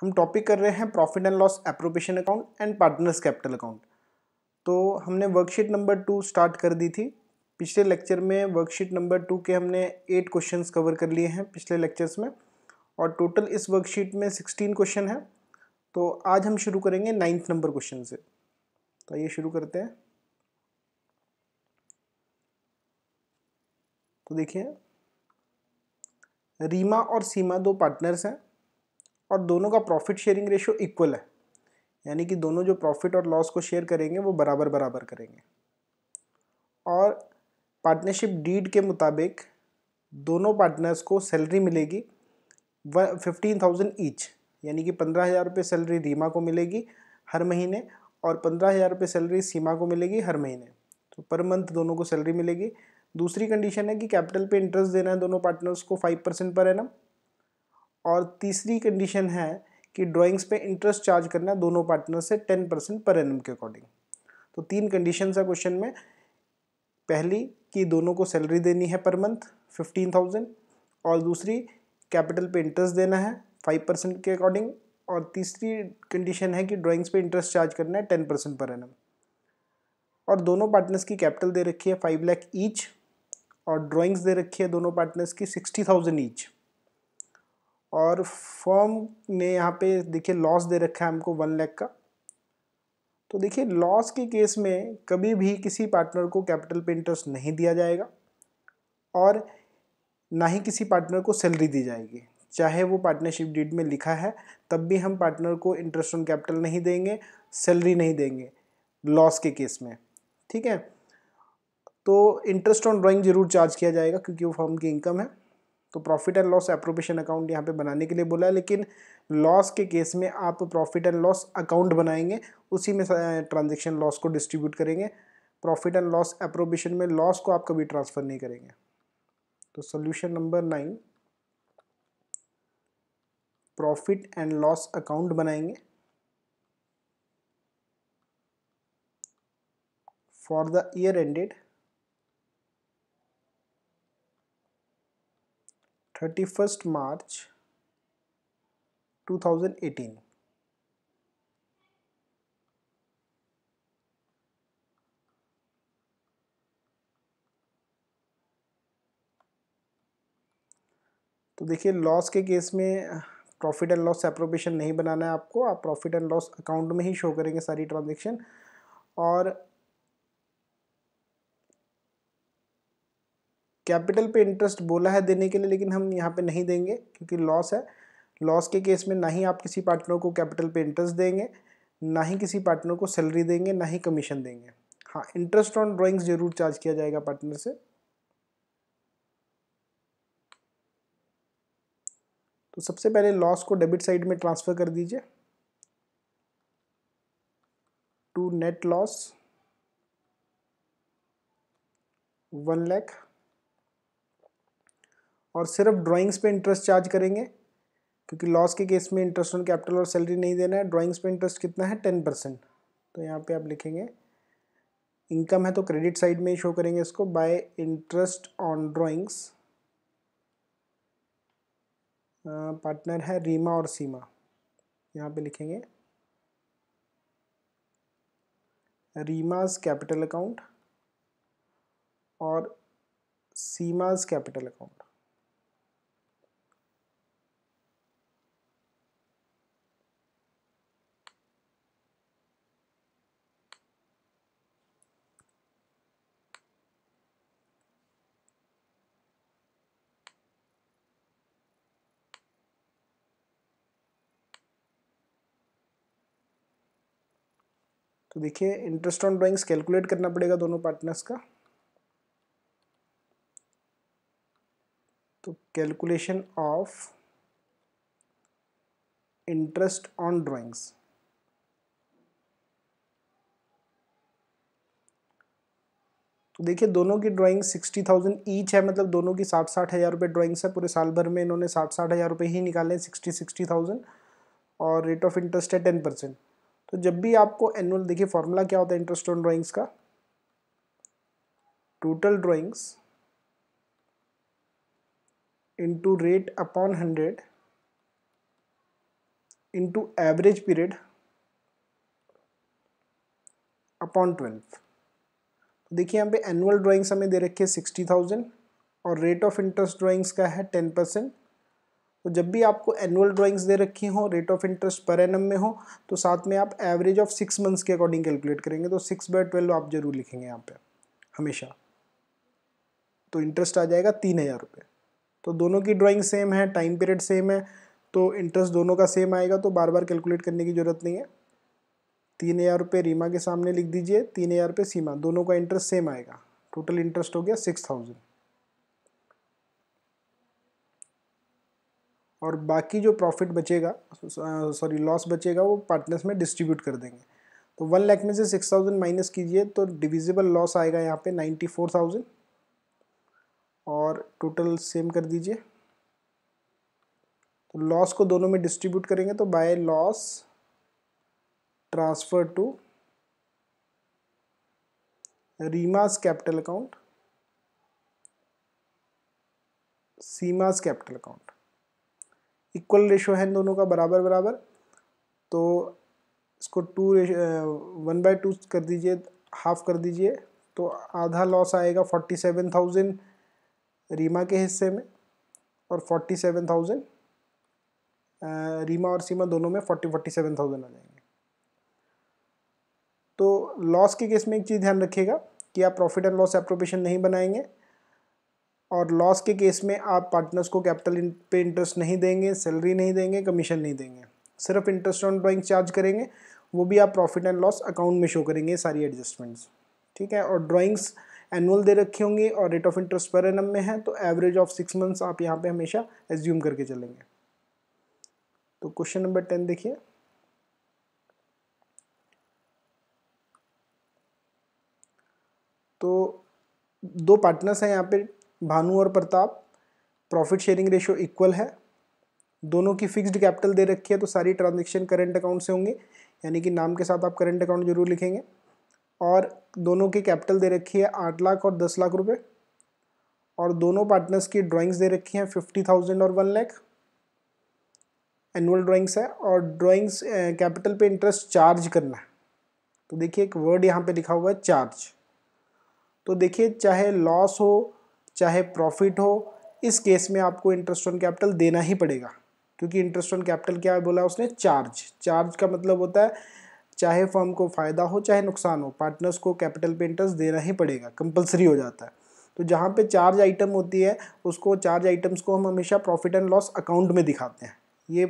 हम टॉपिक कर रहे हैं profit and loss appropriation account and partners capital account तो हमने वर्कशीट नंबर टू स्टार्ट कर दी थी पिछले लेक्चर में वर्कशीट नंबर टू के हमने एट क्वेश्चन कवर कर लिए हैं पिछले लेक्चर्स में और टोटल इस वर्कशीट में सिक्सटीन क्वेश्चन है तो आज हम शुरू करेंगे नाइन्थ नंबर क्वेश्चन से तो आइए शुरू करते हैं तो देखिए रीमा और सीमा दो पार्टनर्स हैं और दोनों का प्रॉफिट शेयरिंग रेशियो इक्वल है यानी कि दोनों जो प्रॉफिट और लॉस को शेयर करेंगे वो बराबर बराबर करेंगे और पार्टनरशिप डीड के मुताबिक दोनों पार्टनर्स को सैलरी मिलेगी फिफ्टीन थाउजेंड ईच यानी कि पंद्रह हज़ार रुपये सैलरी रीमा को मिलेगी हर महीने और पंद्रह हज़ार रुपये सैलरी सीमा को मिलेगी हर महीने तो पर मंथ दोनों को सैलरी मिलेगी दूसरी कंडीशन है कि कैपिटल पे इंटरेस्ट देना है दोनों पार्टनर्स को फाइव परसेंट पर ना और तीसरी कंडीशन है कि ड्राइंग्स पे इंटरेस्ट चार्ज करना दोनों पार्टनर से टेन परसेंट पर एन के अकॉर्डिंग तो तीन कंडीशन है क्वेश्चन में पहली कि दोनों को सैलरी देनी है पर मंथ फिफ्टीन थाउजेंड और दूसरी कैपिटल पे इंटरेस्ट देना है फाइव परसेंट के अकॉर्डिंग और तीसरी कंडीशन है कि ड्राइंग्स पे इंटरेस्ट चार्ज करना है टेन परसेंट पर एनम और दोनों पार्टनर्स की कैपिटल दे रखी है फाइव लैख ईच और ड्राइंग्स दे रखी है दोनों पार्टनर्स की सिक्सटी थाउजेंड ईच और फॉर्म ने यहाँ पे देखिए लॉस दे रखा है हमको वन लैख का तो देखिए लॉस के केस में कभी भी किसी पार्टनर को कैपिटल पे इंटरेस्ट नहीं दिया जाएगा और ना ही किसी पार्टनर को सैलरी दी जाएगी चाहे वो पार्टनरशिप डीड में लिखा है तब भी हम पार्टनर को इंटरेस्ट ऑन कैपिटल नहीं देंगे सैलरी नहीं देंगे लॉस के केस में ठीक है तो इंटरेस्ट ऑन ड्राइंग जरूर चार्ज किया जाएगा क्योंकि वो फर्म की इनकम है तो profit and loss appropriation account यहाँ पे बनाने के लिए बोला है लेकिन लॉस के केस में आप प्रॉफिट एंड लॉस अकाउंट बनाएंगे उसी में ट्रांजेक्शन लॉस को डिस्ट्रीब्यूट करेंगे प्रॉफिट एंड लॉस अप्रोपेशन में लॉस को आप कभी ट्रांसफ़र नहीं करेंगे तो solution number nine profit and loss account बनाएंगे for the year ended thirty first March two thousand eighteen तो देखिए लॉस के केस में प्रॉफिट एंड लॉस अप्रोपेशन नहीं बनाना है आपको आप प्रॉफिट एंड लॉस अकाउंट में ही शो करेंगे सारी ट्रांजेक्शन और कैपिटल पे इंटरेस्ट बोला है देने के लिए लेकिन हम यहाँ पे नहीं देंगे क्योंकि लॉस है लॉस के केस में ना ही आप किसी पार्टनर को कैपिटल पे इंटरेस्ट देंगे ना ही किसी पार्टनर को सैलरी देंगे ना ही कमीशन देंगे हाँ इंटरेस्ट ऑन ड्राइंग्स जरूर चार्ज किया जाएगा पार्टनर से तो सबसे पहले लॉस को डेबिट साइड में ट्रांसफ़र कर दीजिए to net loss one lakh और सिर्फ ड्राइंग्स पे इंटरेस्ट चार्ज करेंगे क्योंकि लॉस के केस में इंटरेस्ट ऑन कैपिटल और सैलरी नहीं देना है ड्राइंग्स पे इंटरेस्ट कितना है टेन परसेंट तो यहाँ पे आप लिखेंगे इनकम है तो क्रेडिट साइड में ही शो करेंगे इसको by interest on drawings partner है रीमा और सीमा यहाँ पे लिखेंगे रीमाज कैपिटल अकाउंट और सीमाज कैपिटल अकाउंट तो देखिए इंटरेस्ट ऑन ड्राइंग्स कैलकुलेट करना पड़ेगा दोनों पार्टनर्स का तो calculation of interest on drawings तो देखिए दोनों की ड्राइंग सिक्सटी थाउजेंड ईच है मतलब दोनों की साठ साठ हज़ार रुपये ड्राइंग्स है पूरे साल भर में इन्होंने साठ साठ हज़ार रुपये ही निकाले सिक्सटी सिक्सटी थाउजेंड और रेट ऑफ इंटरेस्ट है टेन परसेंट तो जब भी आपको एनुअल देखिए फॉर्मूला क्या होता है इंटरेस्ट ऑन ड्रॉइंग्स का total drawings into rate upon hundred into average period upon twelve तो देखिए यहाँ पे एनुअल ड्रॉइंग्स हमें दे रखे हैं सिक्सटी थाउजेंड और रेट ऑफ इंटरेस्ट ड्रॉइंग्स का है टेन परसेंट तो जब भी आपको एनुअल ड्राइंग्स दे रखी हो rate of interest per annum में हो तो साथ में आप एवरेज ऑफ सिक्स मंथ्स के अकॉर्डिंग कैलकुलेट करेंगे तो सिक्स बाय ट्वेल्व आप जरूर लिखेंगे यहाँ पे हमेशा तो इंटरेस्ट आ जाएगा तीन हज़ार रुपये तो दोनों की ड्राइंग सेम है टाइम पीरियड सेम है तो इंटरेस्ट दोनों का सेम आएगा तो बार बार कैलकुलेट करने की ज़रूरत नहीं है तीन हज़ार रुपये रीमा के सामने लिख दीजिए तीन हज़ार रुपये सीमा दोनों का इंटरेस्ट सेम आएगा टोटल इंटरेस्ट हो गया सिक्स थाउजेंड और बाकी जो प्रॉफिट बचेगा सॉरी लॉस uh, बचेगा वो पार्टनर्स में डिस्ट्रीब्यूट कर देंगे तो वन लैख में से सिक्स थाउजेंड माइनस कीजिए तो डिविजिबल लॉस आएगा यहाँ पे नाइन्टी फोर थाउजेंड और टोटल सेम कर दीजिए तो लॉस को दोनों में डिस्ट्रीब्यूट करेंगे तो by loss transfer to Reema's capital account Seema's capital account equal ratio है इन दोनों का बराबर बराबर तो इसको टू वन बाई टू कर दीजिए हाफ कर दीजिए तो आधा लॉस आएगा फोर्टी सेवन थाउजेंड रीमा के हिस्से में और फोर्टी सेवन थाउजेंड रीमा और सीमा दोनों में फोर्टी फोर्टी सेवन थाउजेंड आ जाएंगे तो लॉस के केस में एक चीज़ ध्यान रखिएगा कि आप प्रॉफिट एंड लॉस एप्रोपेशन नहीं बनाएंगे और लॉस के केस में आप पार्टनर्स को कैपिटल पे इंटरेस्ट नहीं देंगे सैलरी नहीं देंगे कमीशन नहीं देंगे सिर्फ इंटरेस्ट ऑन ड्राइंग चार्ज करेंगे वो भी आप प्रॉफिट एंड लॉस अकाउंट में शो करेंगे सारी एडजस्टमेंट्स ठीक है और ड्राइंग्स एनुअल दे रखी होंगी और rate of interest per annum में है तो एवरेज ऑफ सिक्स मंथ्स आप यहाँ पे हमेशा एज्यूम करके चलेंगे तो क्वेश्चन नंबर टेन देखिए तो दो पार्टनर्स हैं यहाँ पे भानु और Pratap profit sharing ratio equal है दोनों की फिक्स्ड कैपिटल दे रखी है तो सारी ट्रांजेक्शन करंट अकाउंट से होंगे यानी कि नाम के साथ आप करंट अकाउंट जरूर लिखेंगे और दोनों की कैपिटल दे रखी है आठ लाख और दस लाख रुपए और दोनों पार्टनर्स की ड्राइंग्स दे रखी हैं फिफ्टी थाउजेंड और वन लैख एनुअल ड्राइंग्स है और ड्राइंग्स कैपिटल पे इंटरेस्ट चार्ज करना है तो देखिए एक वर्ड यहाँ पे लिखा हुआ है चार्ज तो देखिए चाहे लॉस हो चाहे प्रॉफिट हो इस केस में आपको इंटरेस्ट ऑन कैपिटल देना ही पड़ेगा क्योंकि इंटरेस्ट ऑन कैपिटल क्या बोला उसने चार्ज चार्ज का मतलब होता है चाहे फर्म को फ़ायदा हो चाहे नुकसान हो पार्टनर्स को कैपिटल पे इंटरेस्ट देना ही पड़ेगा कंपलसरी हो जाता है तो जहाँ पे चार्ज आइटम होती है उसको चार्ज आइटम्स को हम हमेशा प्रॉफिट एंड लॉस अकाउंट में दिखाते हैं ये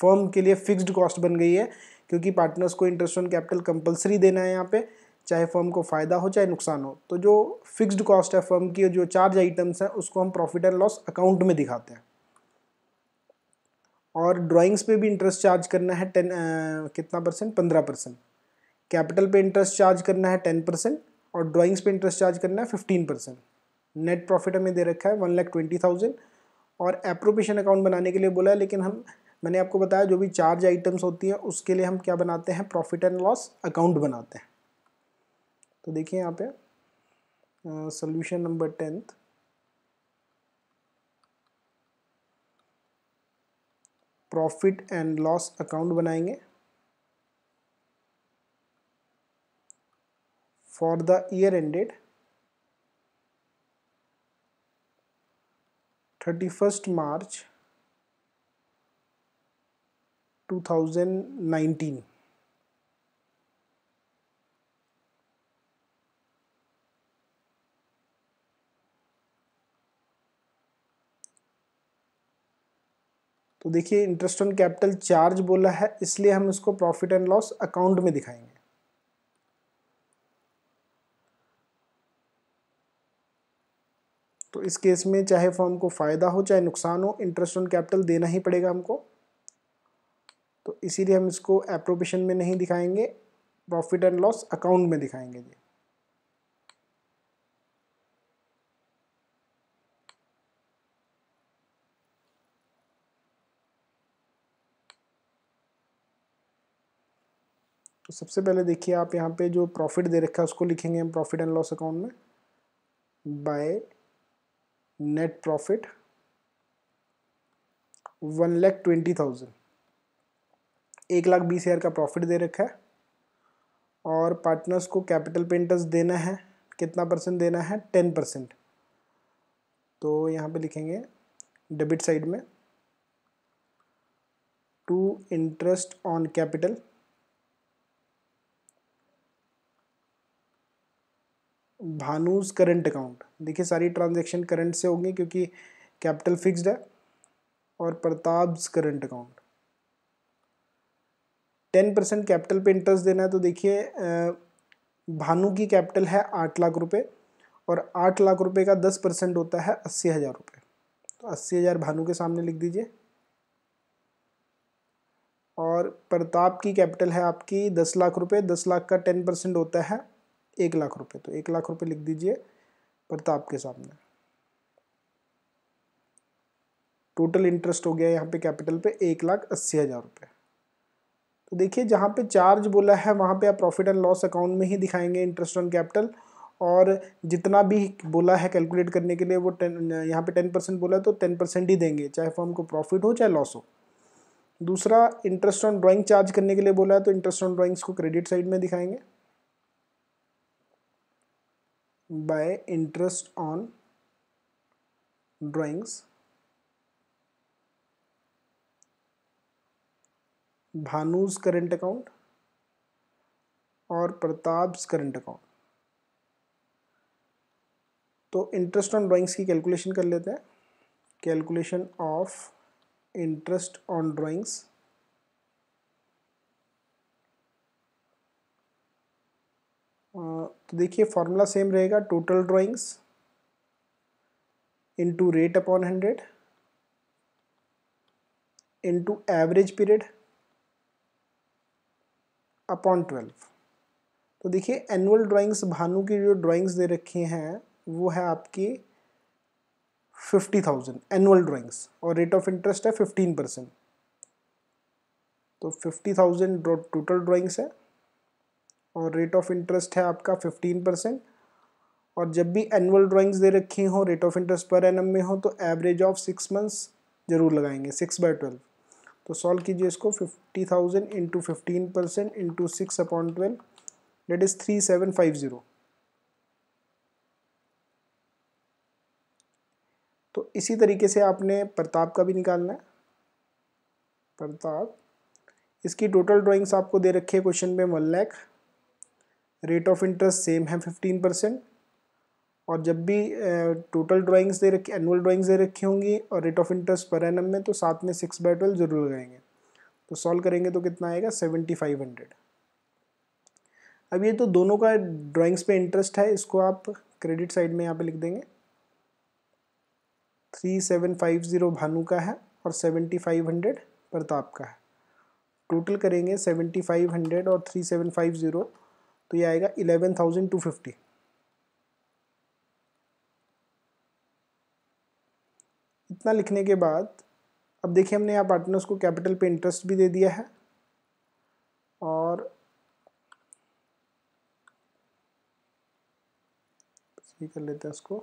फर्म के लिए फिक्स्ड कॉस्ट बन गई है क्योंकि पार्टनर्स को इंटरेस्ट ऑन कैपिटल कंपलसरी देना है यहाँ पर चाहे फर्म को फ़ायदा हो चाहे नुकसान हो तो जो फिक्स्ड कॉस्ट है फर्म की जो चार्ज आइटम्स हैं उसको हम प्रॉफिट एंड लॉस अकाउंट में दिखाते हैं और ड्राइंग्स पे भी इंटरेस्ट चार्ज करना है टेन कितना परसेंट पंद्रह परसेंट कैपिटल पे इंटरेस्ट चार्ज करना है टेन परसेंट और ड्राइंग्स पे इंटरेस्ट चार्ज करना है फिफ्टीन परसेंट नेट प्रॉफिट हमें दे रखा है वन लाख ट्वेंटी थाउजेंड और अप्रोपेशन अकाउंट बनाने के लिए बोला है लेकिन हम मैंने आपको बताया जो भी चार्ज आइटम्स होती हैं उसके लिए हम क्या बनाते हैं प्रॉफिट एंड लॉस अकाउंट बनाते हैं तो देखिए यहाँ पे solution number tenth profit and loss account बनाएंगे for the year ended thirty first March two thousand nineteen तो देखिए इंटरेस्ट ऑन कैपिटल चार्ज बोला है इसलिए हम इसको प्रॉफिट एंड लॉस अकाउंट में दिखाएंगे तो इस केस में चाहे फॉर्म को फ़ायदा हो चाहे नुकसान हो इंटरेस्ट ऑन कैपिटल देना ही पड़ेगा हमको तो इसीलिए हम इसको एप्रोपेशन में नहीं दिखाएंगे प्रॉफिट एंड लॉस अकाउंट में दिखाएंगे जी तो सबसे पहले देखिए आप यहाँ पे जो प्रॉफिट दे रखा है उसको लिखेंगे हम प्रॉफिट एंड लॉस अकाउंट में by net profit one lakh twenty thousand एक लाख बीस हज़ार का प्रॉफिट दे रखा है और पार्टनर्स को कैपिटल पे इंटरेस्ट देना है कितना परसेंट देना है टेन परसेंट तो यहाँ पे लिखेंगे डेबिट साइड में to interest on capital Bhanu's current account देखिए सारी ट्रांजेक्शन करंट से होंगी क्योंकि कैपिटल फिक्स्ड है और Pratap's current account ten percent capital पे इंटरेस्ट देना है तो देखिए भानु की कैपिटल है आठ लाख रुपए और आठ लाख रुपए का दस परसेंट होता है अस्सी हज़ार रुपये तो अस्सी हज़ार भानु के सामने लिख दीजिए और प्रताप की कैपिटल है आपकी दस लाख रुपए दस लाख का टेन परसेंट होता है एक लाख रुपए तो एक लाख रुपए लिख दीजिए प्रताप के सामने टोटल इंटरेस्ट हो गया यहाँ पे कैपिटल पे एक लाख अस्सी हज़ार रुपये तो देखिए जहाँ पे चार्ज बोला है वहाँ पे आप प्रॉफिट एंड लॉस अकाउंट में ही दिखाएंगे इंटरेस्ट ऑन कैपिटल और जितना भी बोला है कैलकुलेट करने के लिए वो टेन यहाँ पे टेन परसेंट बोला तो टेन परसेंट ही देंगे चाहे फॉर्म को प्रॉफिट हो चाहे लॉस हो दूसरा इंटरेस्ट ऑन ड्राइंग चार्ज करने के लिए बोला है तो इंटरेस्ट ऑन ड्राइंग्स को क्रेडिट साइड में दिखाएंगे by interest on drawings Bhanu's current account और प्रताप्स करंट अकाउंट तो इंटरेस्ट ऑन ड्राइंग्स की कैलकुलेशन कर लेते हैं calculation of interest on drawings तो देखिए फॉर्मूला सेम रहेगा total drawings into rate upon hundred into average period upon twelve तो देखिए एनुअल ड्राइंग्स भानु की जो ड्राइंग्स दे रखी हैं वो है आपकी फिफ्टी थाउजेंड एनुअल ड्राइंग्स और रेट ऑफ इंटरेस्ट है फिफ्टीन परसेंट तो फिफ्टी थाउजेंड टोटल ड्राइंग्स है और रेट ऑफ इंटरेस्ट है आपका फिफ्टीन परसेंट और जब भी एनुअल ड्राइंग्स दे रखी हो rate of interest per annum में हो तो एवरेज ऑफ सिक्स मंथ्स ज़रूर लगाएंगे सिक्स बाई ट्वेल्व तो सॉल्व कीजिए इसको fifty thousand into fifteen percent into six upon twelve that is three seven five zero तो इसी तरीके से आपने प्रताप का भी निकालना है प्रताप इसकी टोटल ड्राइंग्स आपको दे रखी है क्वेश्चन में one lakh rate of interest same है फिफ्टीन परसेंट और जब भी टोटल ड्राइंग्स दे रखी एनुअल ड्राइंग्स दे रखी होंगी और rate of interest per annum में तो साथ में सिक्स बाय ट्वेल्व जरूर लगाएंगे तो सॉल्व करेंगे तो कितना आएगा सेवेंटी फाइव हंड्रेड अब ये तो दोनों का ड्राइंग्स पे इंटरेस्ट है इसको आप क्रेडिट साइड में यहाँ पे लिख देंगे three seven five zero Bhanu का है और सेवेंटी फाइव हंड्रेड प्रताप का है टोटल करेंगे सेवेंटी फाइव हंड्रेड और थ्री सेवन फाइव ज़ीरो तो ये आएगा इलेवन थाउजेंड टू फिफ्टी इतना लिखने के बाद अब देखिए हमने यहाँ पार्टनर्स को कैपिटल पे इंटरेस्ट भी दे दिया है और कर लेते हैं उसको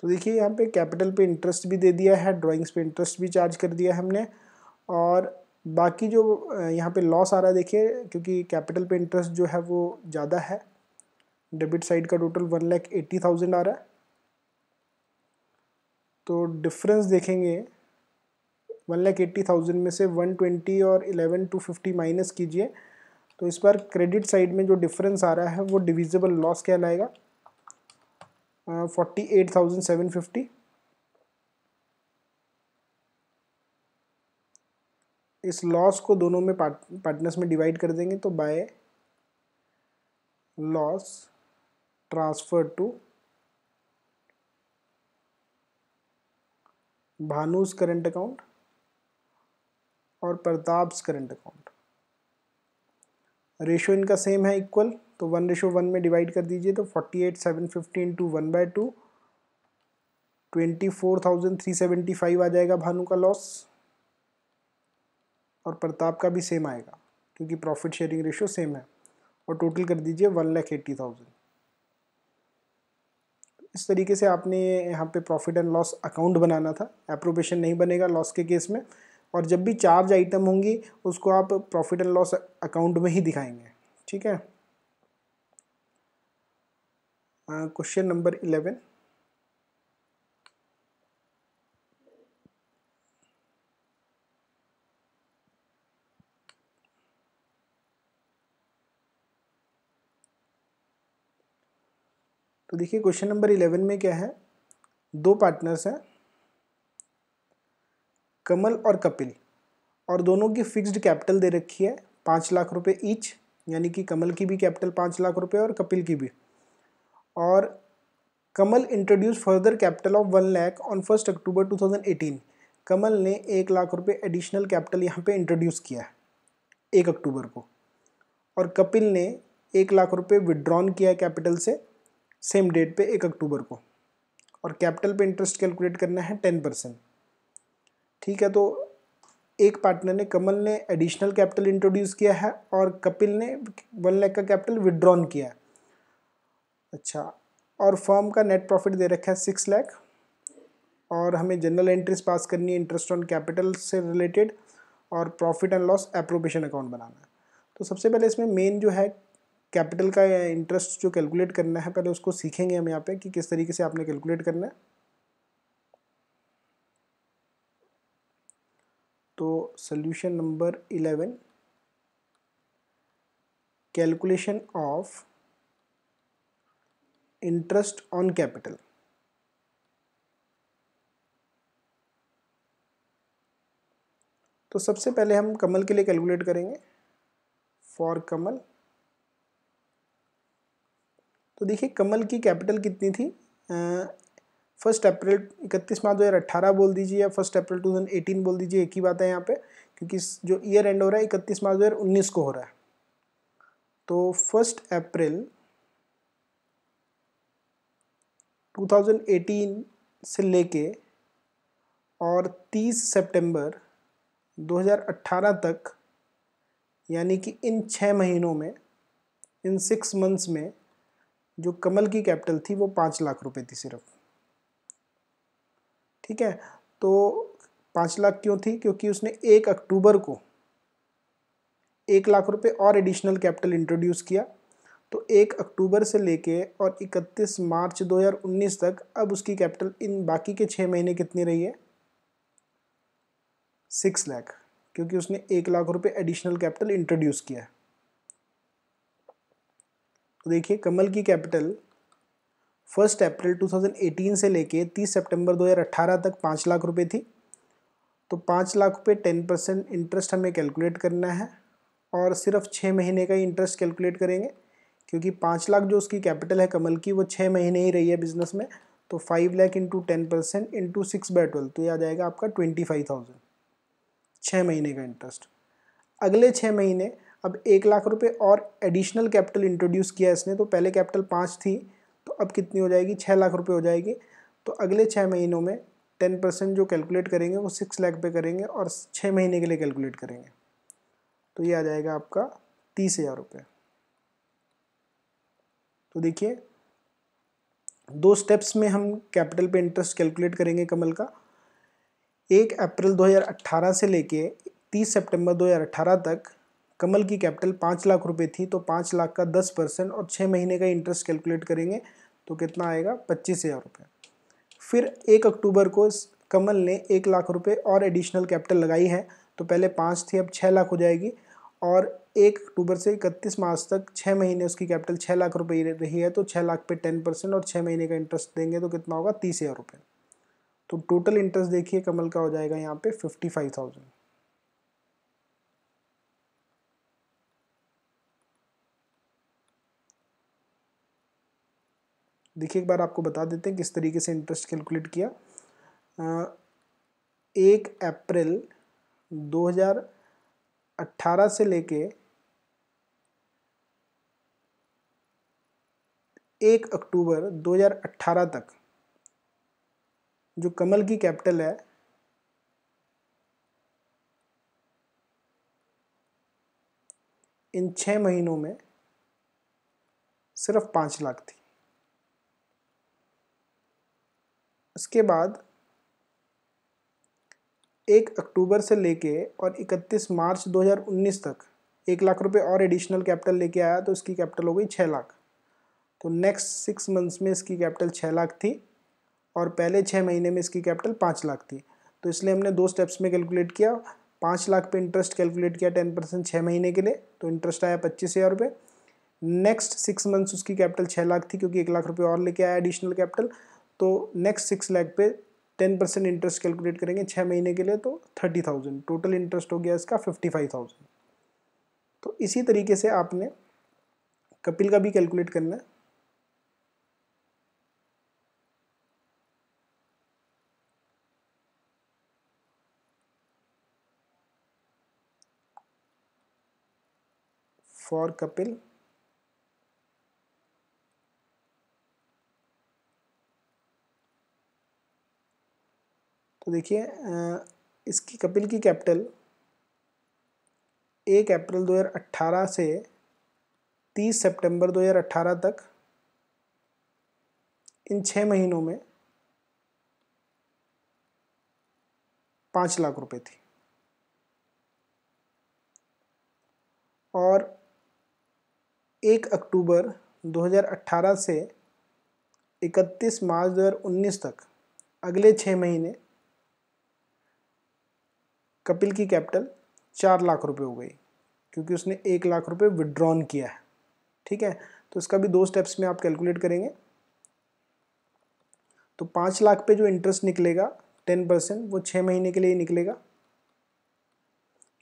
तो देखिए यहाँ पे कैपिटल पे इंटरेस्ट भी दे दिया है ड्राइंग्स पे इंटरेस्ट भी चार्ज कर दिया है हमने और बाकी जो यहाँ पे लॉस आ रहा है देखिए क्योंकि कैपिटल पे इंटरेस्ट जो है वो ज़्यादा है डेबिट साइड का total one lakh eighty thousand आ रहा है तो डिफरेंस देखेंगे वन लैख एट्टी थाउजेंड में से वन ट्वेंटी और इलेवन टू फिफ्टी माइनस कीजिए तो इस बार क्रेडिट साइड में जो डिफरेंस आ रहा है वो डिविजिबल लॉस कहलाएगा forty eight thousand seven fifty इस लॉस को दोनों में पार्ट पार्टनर्स में डिवाइड कर देंगे तो by loss transfer to Bhanu's current account और प्रताप्स करंट अकाउंट रेशो इनका सेम है इक्वल तो वन रेशो वन में डिवाइड कर दीजिए तो forty eight seven fifty into one by two twenty four thousand three seventy five आ जाएगा भानु का लॉस और प्रताप का भी सेम आएगा क्योंकि प्रॉफिट शेयरिंग रेशियो सेम है और टोटल कर दीजिए वन लैख एट्टी थाउजेंड इस तरीके से आपने यहाँ पे प्रॉफिट एंड लॉस अकाउंट बनाना था अप्रोबेशन नहीं बनेगा लॉस के केस में और जब भी चार्ज आइटम होंगी उसको आप प्रॉफिट एंड लॉस अकाउंट में ही दिखाएंगे ठीक है क्वेश्चन नंबर इलेवन तो देखिए क्वेश्चन नंबर इलेवन में क्या है दो पार्टनर्स हैं कमल और कपिल और दोनों की फिक्स्ड कैपिटल दे रखी है पाँच लाख रुपए ईच यानी कि कमल की भी कैपिटल पाँच लाख रुपए और कपिल की भी और Kamal introduce further capital of one lakh on first October टू कमल ने एक लाख रुपये एडिशनल कैपिटल यहाँ पर इंट्रोड्यूस किया है एक अक्टूबर को और कपिल ने एक लाख रुपए विड्रॉन किया है कैपिटल से सेम डेट पे एक अक्टूबर को और कैपिटल पे इंटरेस्ट कैलकुलेट करना है टेन परसेंट ठीक है तो एक पार्टनर ने कमल ने एडिशनल कैपिटल इंट्रोड्यूस किया है और कपिल ने वन लैख का कैपिटल विड्रॉन किया है अच्छा और फर्म का नेट प्रॉफिट दे रखा है सिक्स लैख और हमें जनरल एंट्रीज पास करनी है इंटरेस्ट ऑन कैपिटल से रिलेटेड और profit and loss appropriation account बनाना है तो सबसे पहले इसमें मेन जो है कैपिटल का इंटरेस्ट जो कैलकुलेट करना है पहले उसको सीखेंगे हम यहाँ पे कि किस तरीके से आपने कैलकुलेट करना है तो solution number eleven calculation of interest on capital तो सबसे पहले हम कमल के लिए कैलकुलेट करेंगे फॉर कमल तो देखिए कमल की कैपिटल कितनी थी फर्स्ट अप्रैल इकतीस मार्च दो हज़ार अट्ठारह बोल दीजिए या first April two thousand eighteen बोल दीजिए एक ही बात है यहाँ पे क्योंकि जो ईयर एंड हो रहा है इकतीस मार्च दो हज़ार उन्नीस को हो रहा है तो first April two thousand eighteen से लेके और तीस सितंबर अट्ठारह तक यानी कि इन छः महीनों में इन सिक्स मंथ्स में जो कमल की कैपिटल थी वो पाँच लाख रुपए थी सिर्फ ठीक है तो पाँच लाख क्यों थी क्योंकि उसने एक अक्टूबर को एक लाख रुपए और एडिशनल कैपिटल इंट्रोड्यूस किया तो एक अक्टूबर से लेके और 31 मार्च 2019 तक अब उसकी कैपिटल इन बाकी के छः महीने कितनी रही है सिक्स लाख क्योंकि उसने एक लाख रुपए एडिशनल कैपिटल इंट्रोड्यूस किया तो देखिए कमल की कैपिटल फर्स्ट अप्रैल 2018 से लेके 30 सितंबर 2018 तक पाँच लाख रुपए थी तो पाँच लाख रुपये टेन परसेंट इंटरेस्ट हमें कैलकुलेट करना है और सिर्फ छः महीने का ही इंटरेस्ट कैलकुलेट करेंगे क्योंकि पाँच लाख जो उसकी कैपिटल है कमल की वो छः महीने ही रही है बिज़नेस में तो five lakh into ten percent into six by twelve तो ये आ जाएगा आपका ट्वेंटी फाइव थाउजेंड छः महीने का इंटरेस्ट अगले छः महीने अब एक लाख रुपए और एडिशनल कैपिटल इंट्रोड्यूस किया इसने तो पहले कैपिटल पाँच थी तो अब कितनी हो जाएगी छः लाख रुपये हो जाएगी तो अगले छः महीनों में टेन परसेंट जो कैलकुलेट करेंगे वो सिक्स लाख पे करेंगे और छः महीने के लिए कैलकुलेट करेंगे तो ये आ जाएगा आपका तीस हज़ार रुपये तो देखिए दो स्टेप्स में हम कैपिटल पे इंटरेस्ट कैलकुलेट करेंगे कमल का एक अप्रैल 2018 से लेके 30 सितंबर 2018 तक कमल की कैपिटल पाँच लाख रुपए थी तो पाँच लाख का दस परसेंट और छः महीने का इंटरेस्ट कैलकुलेट करेंगे तो कितना आएगा पच्चीस हज़ार रुपये फिर एक अक्टूबर को कमल ने एक लाख रुपए और एडिशनल कैपिटल लगाई है तो पहले पाँच थी अब छः लाख हो जाएगी और एक अक्टूबर से इकतीस मार्च तक छः महीने उसकी कैपिटल छः लाख रुपये रही है तो छः लाख पे टेन परसेंट और छः महीने का इंटरेस्ट देंगे तो कितना होगा तीस हज़ार रुपये तो टोटल इंटरेस्ट देखिए कमल का हो जाएगा यहाँ पे फिफ्टी फाइव थाउजेंड देखिए एक बार आपको बता देते हैं किस तरीके से इंटरेस्ट कैलकुलेट किया एक अप्रैल 2018 से लेके एक अक्टूबर 2018 तक जो कमल की कैपिटल है इन छः महीनों में सिर्फ पाँच लाख थी उसके बाद एक अक्टूबर से लेके और 31 मार्च 2019 तक एक लाख रुपए और एडिशनल कैपिटल लेके आया तो इसकी कैपिटल हो गई छः लाख तो नेक्स्ट सिक्स मंथ्स में इसकी कैपिटल छः लाख थी और पहले छः महीने में इसकी कैपिटल पाँच लाख थी तो इसलिए हमने दो स्टेप्स में कैलकुलेट किया पाँच लाख पे इंटरेस्ट कैलकुलेट किया टेन परसेंट छः महीने के लिए तो इंटरेस्ट आया पच्चीस हज़ार रुपये नेक्स्ट सिक्स मंथ्स उसकी कैपिटल छः लाख थी क्योंकि एक लाख रुपये और लेके आया एडिशनल कैपिटल तो नेक्स्ट सिक्स लैख पे टेन परसेंट इंटरेस्ट कैलकुलेट करेंगे छः महीने के लिए तो थर्टी थाउजेंड टोटल इंटरेस्ट हो गया इसका फिफ्टी फाइव थाउजेंड तो इसी तरीके से आपने कपिल का भी कैलकुलेट करना है फॉर कपिल तो देखिए इसकी कपिल की कैपिटल एक अप्रैल 2018 से 30 सितंबर 2018 तक इन छः महीनों में पाँच लाख रुपए थी और एक अक्टूबर 2018 से 31 मार्च 2019 तक अगले छः महीने कपिल की कैपिटल चार लाख रुपए हो गई क्योंकि उसने एक लाख रुपए विड्रॉन किया है ठीक है तो इसका भी दो स्टेप्स में आप कैलकुलेट करेंगे तो पाँच लाख पे जो इंटरेस्ट निकलेगा टेन परसेंट वो छः महीने के लिए निकलेगा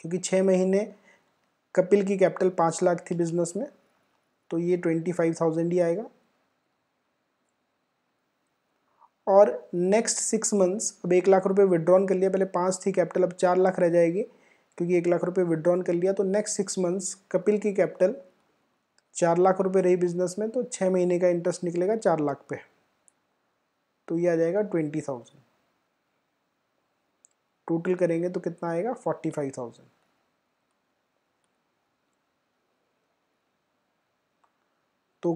क्योंकि छः महीने कपिल की कैपिटल पाँच लाख थी बिजनेस में तो ये ट्वेंटी फाइव थाउजेंड ही आएगा और नेक्स्ट सिक्स मंथ्स अब एक लाख रुपये विड्रॉन कर लिया पहले पाँच थी कैपिटल अब चार लाख रह जाएगी क्योंकि एक लाख रुपये विड्रॉन कर लिया तो नेक्स्ट सिक्स मंथ्स कपिल की कैपिटल चार लाख रुपये रही बिजनेस में तो छः महीने का इंटरेस्ट निकलेगा चार लाख पे तो ये आ जाएगा ट्वेंटी थाउजेंड टोटल करेंगे तो कितना आएगा फोर्टी फाइव थाउजेंड तो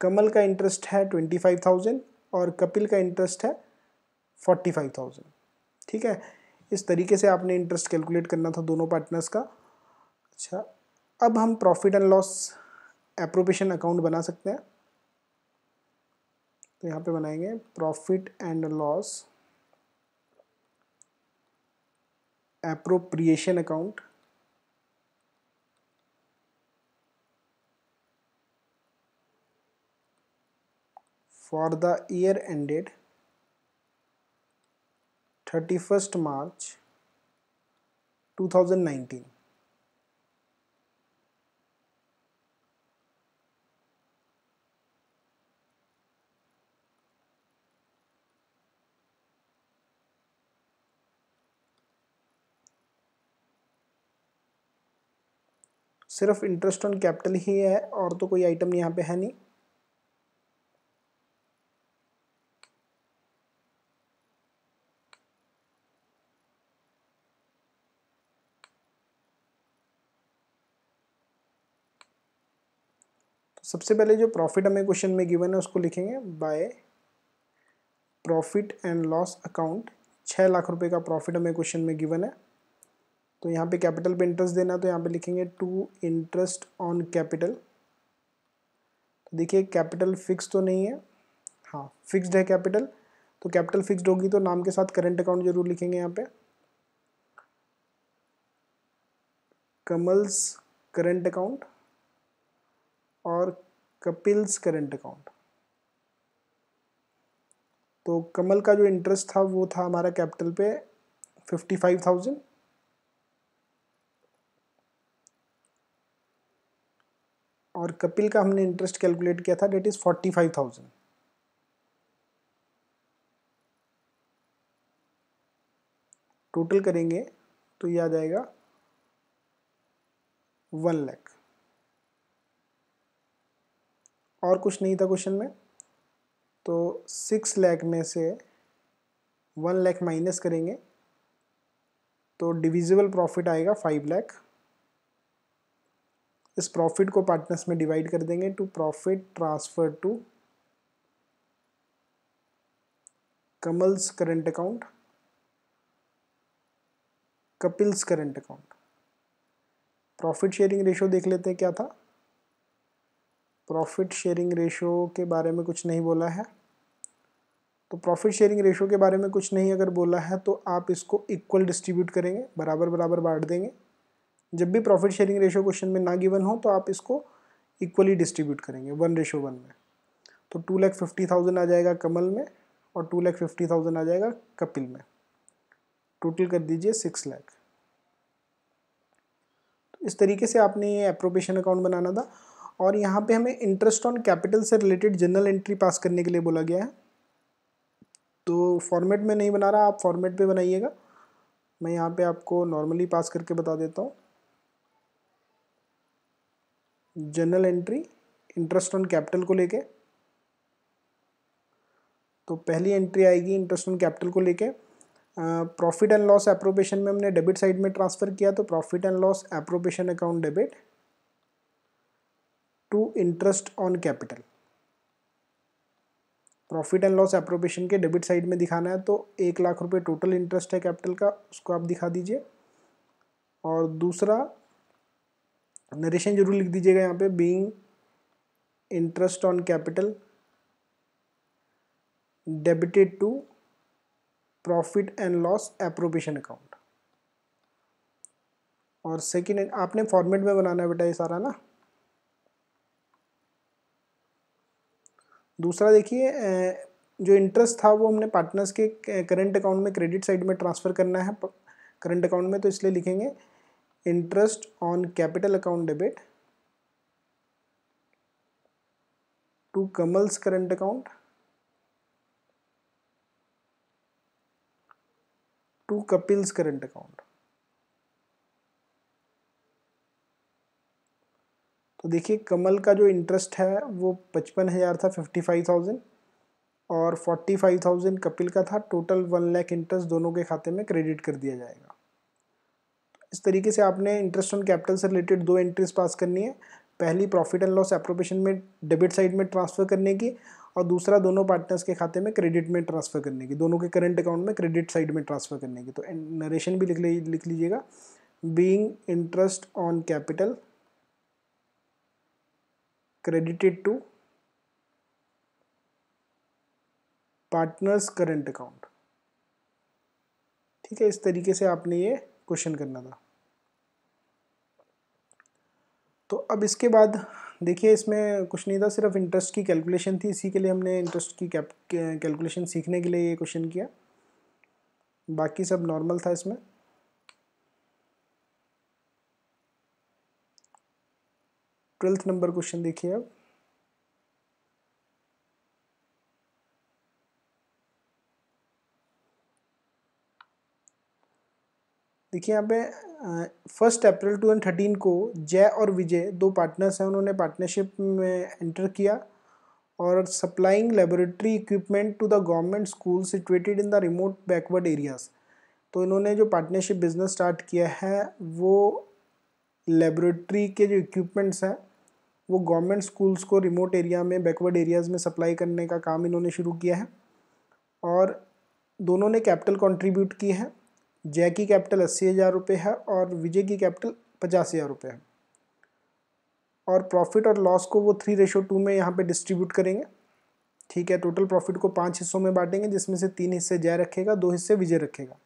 कमल का इंटरेस्ट है ट्वेंटी फाइव थाउजेंड और कपिल का इंटरेस्ट है फोर्टी फाइव थाउजेंड ठीक है इस तरीके से आपने इंटरेस्ट कैलकुलेट करना था दोनों पार्टनर्स का अच्छा अब हम profit and loss appropriation account बना सकते हैं तो यहाँ पे बनाएंगे profit and loss appropriation account for the year ended 31st March 2019. सिर्फ इंटरेस्ट ऑन कैपिटल ही है और तो कोई आइटम यहाँ पे है नहीं सबसे पहले जो प्रॉफिट हमें क्वेश्चन में गिवन है उसको लिखेंगे by profit and loss account छः लाख रुपए का प्रॉफिट हमें क्वेश्चन में गिवन है तो यहाँ पे कैपिटल पे इंटरेस्ट देना है तो यहाँ पे लिखेंगे टू इंटरेस्ट ऑन कैपिटल तो देखिए कैपिटल फिक्स तो नहीं है हाँ फिक्स्ड है कैपिटल तो कैपिटल फिक्स्ड होगी तो नाम के साथ करंट अकाउंट जरूर लिखेंगे यहाँ पे कमल्स करंट अकाउंट और कपिल्स करंट अकाउंट तो कमल का जो इंटरेस्ट था वो था हमारा कैपिटल पे फिफ्टी फाइव थाउजेंड और कपिल का हमने इंटरेस्ट कैलकुलेट किया था date is forty five thousand total करेंगे तो ये आ जाएगा वन लैख और कुछ नहीं था क्वेश्चन में तो सिक्स लैख में से वन लैख माइनस करेंगे तो डिविजिबल प्रॉफिट आएगा फाइव लैख इस प्रॉफिट को पार्टनर्स में डिवाइड कर देंगे to profit transfer to Kamal's current account Kapil's current account profit sharing ratio देख लेते हैं क्या था प्रॉफिट शेयरिंग रेशो के बारे में कुछ नहीं बोला है तो प्रॉफिट शेयरिंग रेशो के बारे में कुछ नहीं अगर बोला है तो आप इसको इक्वल डिस्ट्रीब्यूट करेंगे बराबर बराबर बांट देंगे जब भी प्रॉफिट शेयरिंग रेशो क्वेश्चन में ना गिवन हो तो आप इसको इक्वली डिस्ट्रीब्यूट करेंगे वन रेशो वन में तो टू लैख फिफ्टी थाउजेंड आ जाएगा कमल में और टू लैख फिफ्टी थाउजेंड आ जाएगा कपिल में टोटल कर दीजिए सिक्स लैख तो इस तरीके से आपने ये अप्रोपेशन अकाउंट बनाना था और यहाँ पे हमें इंटरेस्ट ऑन कैपिटल से रिलेटेड जनरल एंट्री पास करने के लिए बोला गया है तो फॉर्मेट में नहीं बना रहा आप फॉर्मेट पे बनाइएगा मैं यहाँ पे आपको नॉर्मली पास करके बता देता हूँ general entry interest on capital को लेके तो पहली एंट्री आएगी इंटरेस्ट ऑन कैपिटल को लेके प्रॉफिट एंड लॉस अप्रोपेशन में हमने डेबिट साइड में ट्रांसफ़र किया तो profit and loss appropriation account debit to interest on capital profit and loss appropriation के डेबिट साइड में दिखाना है तो एक लाख रुपए टोटल इंटरेस्ट है कैपिटल का उसको आप दिखा दीजिए और दूसरा नरेशन जरूर लिख दीजिएगा यहाँ पे being interest on capital debited to profit and loss appropriation account और सेकेंड आपने फॉर्मेट में बनाना है बेटा ये सारा ना दूसरा देखिए जो इंटरेस्ट था वो हमने पार्टनर्स के करंट अकाउंट में क्रेडिट साइड में ट्रांसफ़र करना है करंट अकाउंट में तो इसलिए लिखेंगे interest on capital account debit to Kamal's current account to Kapil's current account तो देखिए कमल का जो इंटरेस्ट है वो पचपन हज़ार था फिफ्टी फाइव थाउजेंड और फोर्टी फाइव थाउजेंड कपिल का था टोटल वन लाख इंटरेस्ट दोनों के खाते में क्रेडिट कर दिया जाएगा इस तरीके से आपने इंटरेस्ट ऑन कैपिटल से रिलेटेड दो एंट्रीज पास करनी है पहली प्रॉफिट एंड लॉस अप्रोपेशन में डेबिट साइड में ट्रांसफ़र करने की और दूसरा दोनों पार्टनर्स के खाते में क्रेडिट में ट्रांसफ़र करने की दोनों के करंट अकाउंट में क्रेडिट साइड में ट्रांसफ़र करने की तो नरेशन भी लिख ले लिख लीजिएगा being interest on capital credited to partners current account ठीक है इस तरीके से आपने ये क्वेश्चन करना था तो अब इसके बाद देखिए इसमें कुछ नहीं था सिर्फ इंटरेस्ट की कैलकुलेशन थी इसी के लिए हमने इंटरेस्ट की कैलकुलेशन सीखने के लिए ये क्वेश्चन किया बाकी सब नॉर्मल था इसमें ट्वेल्थ नंबर क्वेश्चन देखिए अब देखिए यहाँ पे फर्स्ट अप्रैल 2013 को जय और विजय दो पार्टनर्स हैं उन्होंने पार्टनरशिप में एंटर किया और supplying laboratory equipment to the government school situated in the remote backward areas तो इन्होंने जो पार्टनरशिप बिजनेस स्टार्ट किया है वो लेबोरेटरी के जो इक्विपमेंट्स हैं वो गवर्नमेंट स्कूल्स को रिमोट एरिया में बैकवर्ड एरियाज़ में सप्लाई करने का काम इन्होंने शुरू किया है और दोनों ने कैपिटल कंट्रीब्यूट की है जय की कैपिटल अस्सी हज़ार रुपये है और विजय की कैपिटल पचास हज़ार रुपये है और प्रॉफिट और लॉस को वो थ्री रेशो टू में यहाँ पे डिस्ट्रीब्यूट करेंगे ठीक है टोटल प्रॉफिट को पाँच हिस्सों में बांटेंगे जिसमें से तीन हिस्से जय रखेगा दो हिस्से विजय रखेगा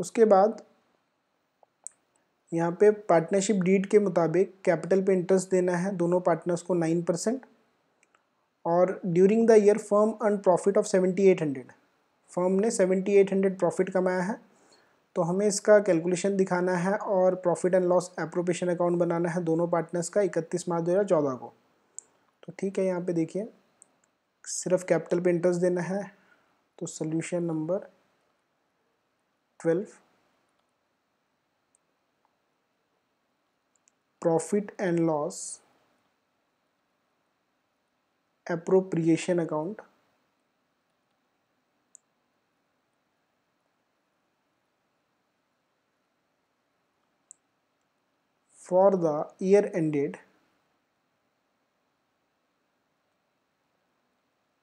उसके बाद यहाँ पे पार्टनरशिप डीड के मुताबिक कैपिटल पे इंटरेस्ट देना है दोनों पार्टनर्स को नाइन परसेंट और during the year firm earn profit of seventy eight hundred firm ने सेवेंटी एट हंड्रेड प्रॉफिट कमाया है तो हमें इसका कैलकुलेशन दिखाना है और profit and loss appropriation account बनाना है दोनों पार्टनर्स का इकतीस मार्च दो हज़ार चौदह को तो ठीक है यहाँ पे देखिए सिर्फ कैपिटल पे इंटरेस्ट देना है तो solution number twelve profit and loss appropriation account for the year ended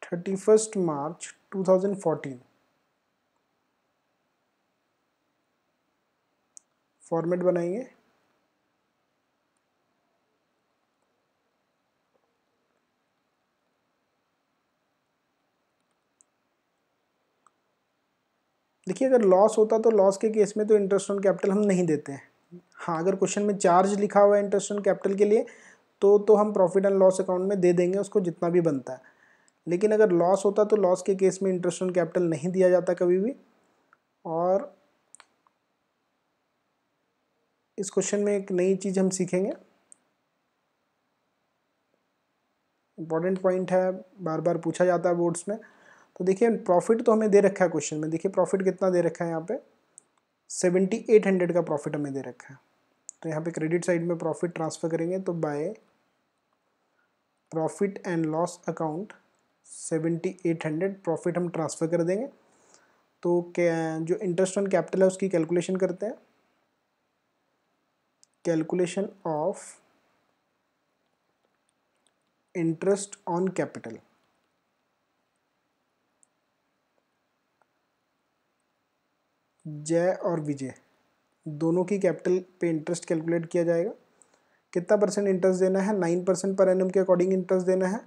thirty first March two thousand fourteen format बनाएंगे देखिए अगर लॉस होता तो लॉस के केस में तो इंटरेस्ट ऑन कैपिटल हम नहीं देते हैं हाँ अगर क्वेश्चन में चार्ज लिखा हुआ है इंटरेस्ट ऑन कैपिटल के लिए तो तो हम प्रॉफिट एंड लॉस अकाउंट में दे देंगे उसको जितना भी बनता है लेकिन अगर लॉस होता तो लॉस के केस में इंटरेस्ट ऑन कैपिटल नहीं दिया जाता कभी भी और इस क्वेश्चन में एक नई चीज़ हम सीखेंगे इम्पॉर्टेंट पॉइंट है बार बार पूछा जाता है बोर्ड्स में तो देखिए प्रॉफिट तो हमें दे रखा है क्वेश्चन में देखिए प्रॉफिट कितना दे रखा है यहाँ पे सेवेंटी एट हंड्रेड का प्रॉफिट हमें दे रखा है तो यहाँ पे क्रेडिट साइड में प्रॉफिट ट्रांसफ़र करेंगे तो by profit and loss account seventy eight hundred profit हम ट्रांसफ़र कर देंगे तो जो इंटरेस्ट ऑन कैपिटल है उसकी कैलकुलेशन करते हैं calculation of interest on capital Jay और विजय दोनों की कैपिटल पे इंटरेस्ट कैलकुलेट किया जाएगा कितना परसेंट इंटरेस्ट देना है नाइन परसेंट पर एन के अकॉर्डिंग इंटरेस्ट देना है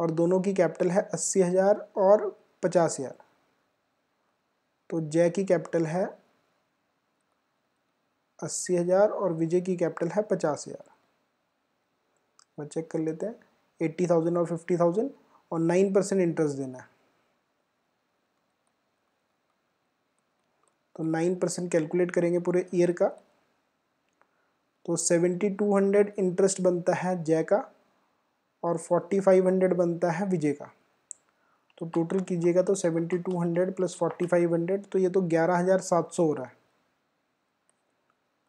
और दोनों की कैपिटल है अस्सी हज़ार और पचास हज़ार तो जय की कैपिटल है अस्सी हज़ार और विजय की कैपिटल है पचास हज़ार चेक कर लेते हैं एट्टी थाउजेंड और फिफ्टी थाउजेंड और नाइन परसेंट इंटरेस्ट देना है तो नाइन परसेंट कैलकुलेट करेंगे पूरे ईयर का तो सेवेंटी टू हंड्रेड इंटरेस्ट बनता है जय का और फोर्टी फाइव हंड्रेड बनता है विजय का तो टोटल कीजिएगा तो seventy two hundred plus forty five hundred तो ये तो ग्यारह हज़ार सात सौ हो रहा है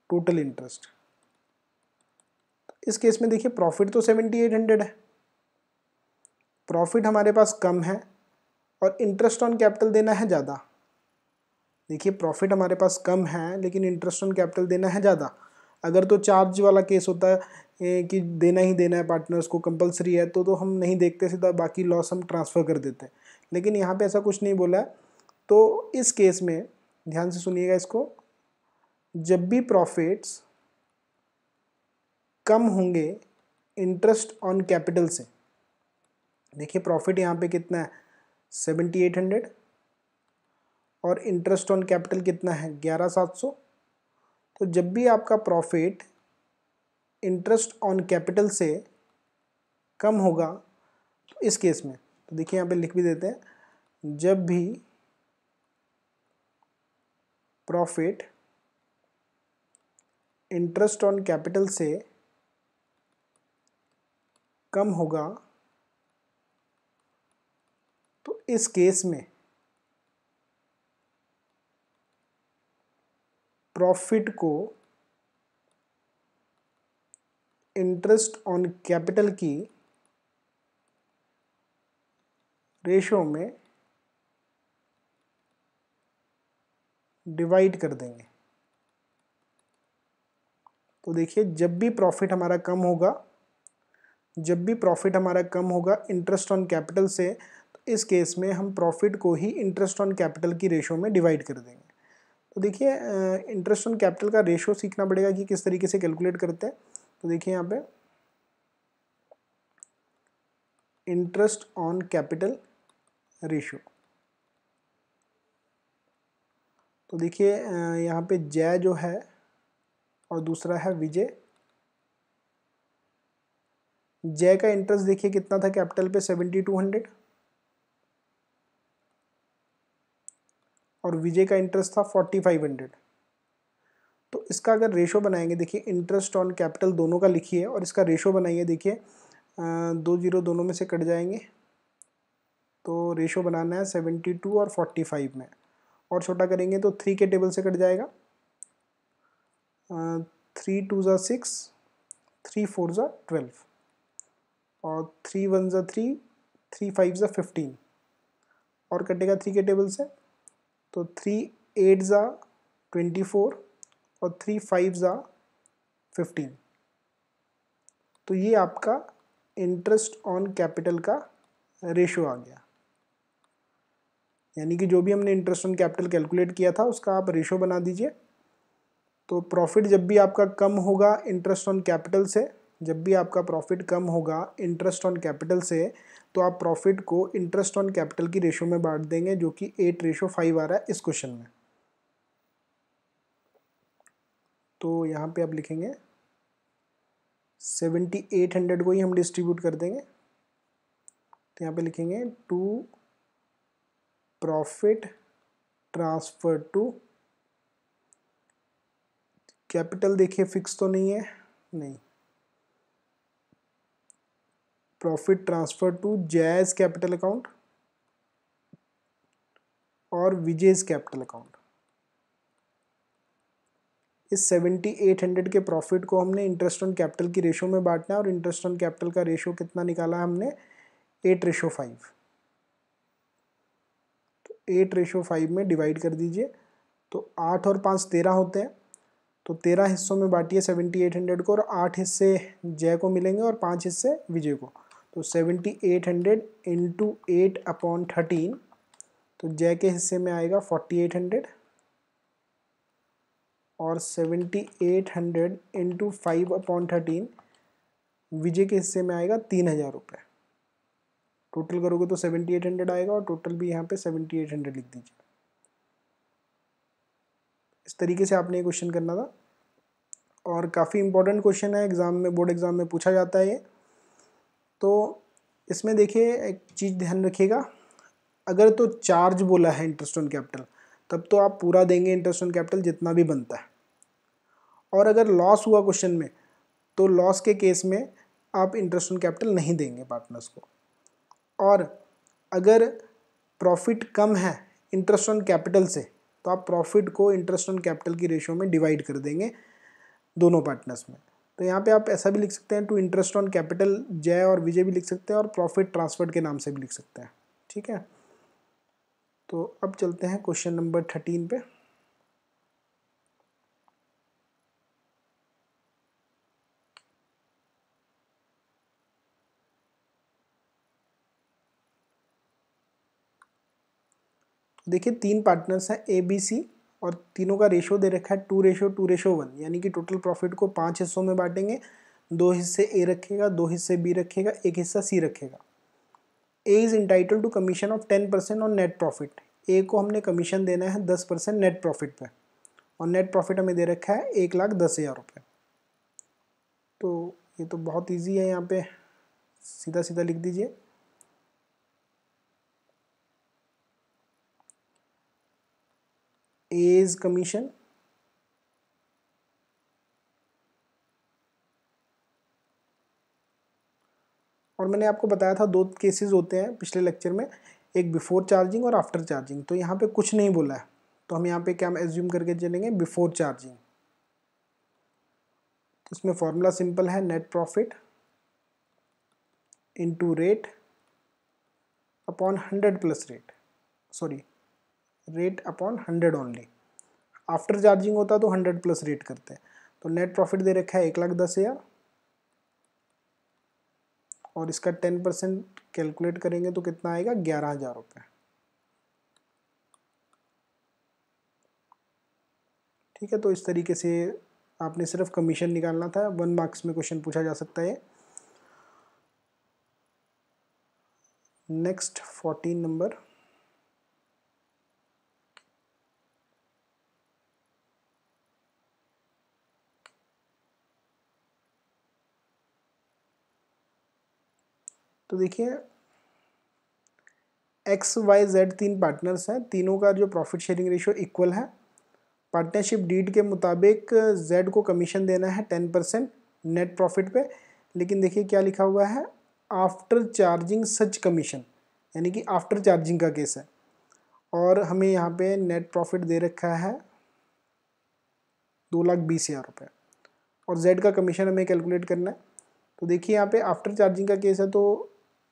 टोटल इंटरेस्ट इस केस में देखिए प्रॉफिट तो सेवेंटी एट हंड्रेड है प्रॉफिट हमारे पास कम है और इंटरेस्ट ऑन कैपिटल देना है ज़्यादा देखिए प्रॉफिट हमारे पास कम है लेकिन इंटरेस्ट ऑन कैपिटल देना है ज़्यादा अगर तो चार्ज वाला केस होता है कि देना ही देना है पार्टनर्स को कंपलसरी है तो तो हम नहीं देखते सीधा बाकी लॉस हम ट्रांसफ़र कर देते हैं लेकिन यहाँ पे ऐसा कुछ नहीं बोला है तो इस केस में ध्यान से सुनिएगा इसको जब भी प्रॉफिट्स कम होंगे इंटरेस्ट ऑन कैपिटल से देखिए प्रॉफिट यहाँ पे कितना है सेवेंटी एट हंड्रेड और इंटरेस्ट ऑन कैपिटल कितना है ग्यारह सात सौ तो जब भी आपका प्रॉफिट इंटरेस्ट ऑन कैपिटल से कम होगा तो इस केस में तो देखिए यहाँ पे लिख भी देते हैं जब भी प्रॉफिट इंटरेस्ट ऑन कैपिटल से कम होगा तो इस केस में प्रॉफिट को इंटरेस्ट ऑन कैपिटल की रेशो में डिवाइड कर देंगे तो देखिए जब भी प्रॉफिट हमारा कम होगा जब भी प्रॉफिट हमारा कम होगा इंटरेस्ट ऑन कैपिटल से तो इस केस में हम प्रॉफिट को ही इंटरेस्ट ऑन कैपिटल की रेशो में डिवाइड कर देंगे तो देखिए इंटरेस्ट ऑन कैपिटल का रेशो सीखना पड़ेगा कि किस तरीके से कैलकुलेट करते हैं तो देखिए यहाँ पे इंटरेस्ट ऑन कैपिटल रेशो तो देखिए यहाँ पे जय जो है और दूसरा है विजय जय का इंटरेस्ट देखिए कितना था कैपिटल पे सेवेंटी टू हंड्रेड और विजय का इंटरेस्ट था फोर्टी फाइव हंड्रेड तो इसका अगर रेशो बनाएंगे देखिए इंटरेस्ट ऑन कैपिटल दोनों का लिखिए और इसका रेशो बनाइए देखिए दो जीरो दोनों में से कट जाएंगे तो रेशो बनाना है सेवेंटी टू और फोर्टी फाइव में और छोटा करेंगे तो थ्री के टेबल से कट जाएगा थ्री टू ज़ा सिक्स थ्री फोर ज़ा ट्वेल्व और थ्री वन ज़ा थ्री थ्री फाइव ज़ा फिफ्टीन और कटेगा थ्री के टेबल से तो थ्री एट ज़ा ट्वेंटी फोर और थ्री फाइव ज़ा फिफ्टीन तो ये आपका इंटरेस्ट ऑन कैपिटल का रेशो आ गया यानी कि जो भी हमने इंटरेस्ट ऑन कैपिटल कैलकुलेट किया था उसका आप रेशो बना दीजिए तो प्रॉफिट जब भी आपका कम होगा इंटरेस्ट ऑन कैपिटल से जब भी आपका प्रॉफिट कम होगा इंटरेस्ट ऑन कैपिटल से तो आप प्रॉफिट को इंटरेस्ट ऑन कैपिटल की रेशो में बांट देंगे जो कि एट रेशो फाइव आ रहा है इस क्वेश्चन में तो यहाँ पे आप लिखेंगे सेवेंटी एट हंड्रेड को ही हम डिस्ट्रीब्यूट कर देंगे तो यहाँ पे लिखेंगे to profit transfer to capital देखिए फिक्स तो नहीं है नहीं profit transfer to Jay's capital account और विजेज कैपिटल अकाउंट इस सेवेंटी एट हंड्रेड के प्रॉफिट को हमने इंटरेस्ट ऑन कैपिटल की रेशो में बांटना है और इंटरेस्ट ऑन कैपिटल का रेशो कितना निकाला है हमने एट रेशो फाइव तो एट रेशो फाइव में डिवाइड कर दीजिए तो आठ और पाँच तेरह होते हैं तो तेरह हिस्सों में बांटिए सेवेंटी एट हंड्रेड को और आठ हिस्से जय को मिलेंगे और पाँच हिस्से विजय को तो seventy eight hundred into eight upon thirteen तो जय के हिस्से में आएगा फोर्टी एट हंड्रेड और seventy eight hundred into five upon thirteen Vijay के हिस्से में आएगा तीन हज़ार रुपये टोटल करोगे तो सेवेंटी एट हंड्रेड आएगा और टोटल भी यहाँ पे सेवेंटी एट हंड्रेड लिख दीजिए इस तरीके से आपने ये क्वेश्चन करना था और काफ़ी इंपॉर्टेंट क्वेश्चन है एग्ज़ाम में बोर्ड एग्ज़ाम में पूछा जाता है ये तो इसमें देखिए एक चीज़ ध्यान रखिएगा अगर तो चार्ज बोला है इंटरेस्ट ऑन कैपिटल तब तो आप पूरा देंगे इंटरेस्ट ऑन कैपिटल जितना भी बनता है और अगर लॉस हुआ क्वेश्चन में तो लॉस के केस में आप इंटरेस्ट ऑन कैपिटल नहीं देंगे पार्टनर्स को और अगर प्रॉफिट कम है इंटरेस्ट ऑन कैपिटल से तो आप प्रॉफिट को इंटरेस्ट ऑन कैपिटल की रेशियो में डिवाइड कर देंगे दोनों पार्टनर्स में तो यहाँ पे आप ऐसा भी लिख सकते हैं to interest on capital Jay और विजय भी लिख सकते हैं और प्रॉफिट ट्रांसफर के नाम से भी लिख सकते हैं ठीक है तो अब चलते हैं क्वेश्चन नंबर थर्टीन पे देखिए तीन पार्टनर्स हैं ए बी सी और तीनों का रेशो दे रखा है two ratio two ratio one यानी कि टोटल प्रॉफिट को पाँच हिस्सों में बांटेंगे दो हिस्से ए रखेगा दो हिस्से बी रखेगा एक हिस्सा सी रखेगा A is entitle to commission of ten percent on net profit A को हमने कमीशन देना है दस परसेंट नेट प्रॉफिट पे और नेट प्रॉफिट हमें दे रखा है एक लाख दस हज़ार रुपये तो ये तो बहुत ईजी है यहाँ पे सीधा सीधा लिख दीजिए एज commission और मैंने आपको बताया था दो केसेस होते हैं पिछले लेक्चर में एक बिफोर चार्जिंग और आफ्टर चार्जिंग तो यहाँ पे कुछ नहीं बोला है तो हम यहाँ पे क्या एज्यूम करके चलेंगे बिफोर चार्जिंग तो इसमें फॉर्मूला सिंपल है net profit into rate upon hundred plus rate sorry rate upon hundred only after charging होता तो हंड्रेड प्लस रेट करते हैं तो नेट प्रॉफिट दे रखा है एक लाख दस हज़ार और इसका टेन परसेंट कैलकुलेट करेंगे तो कितना आएगा ग्यारह हज़ार रुपये ठीक है तो इस तरीके से आपने सिर्फ कमीशन निकालना था वन मार्क्स में क्वेश्चन पूछा जा सकता है नेक्स्ट फोर्टीन नंबर तो देखिए एक्स वाई जेड तीन पार्टनर्स हैं तीनों का जो प्रॉफिट शेयरिंग रेशियो इक्वल है पार्टनरशिप डीड के मुताबिक जेड को कमीशन देना है टेन परसेंट नेट प्रॉफिट पे लेकिन देखिए क्या लिखा हुआ है आफ्टर चार्जिंग सच कमीशन यानी कि आफ्टर चार्जिंग का केस है और हमें यहाँ पे नेट प्रॉफिट दे रखा है दो लाख बीस हज़ार रुपये और जेड का कमीशन हमें कैलकुलेट करना है तो देखिए यहाँ पे आफ्टर चार्जिंग का केस है तो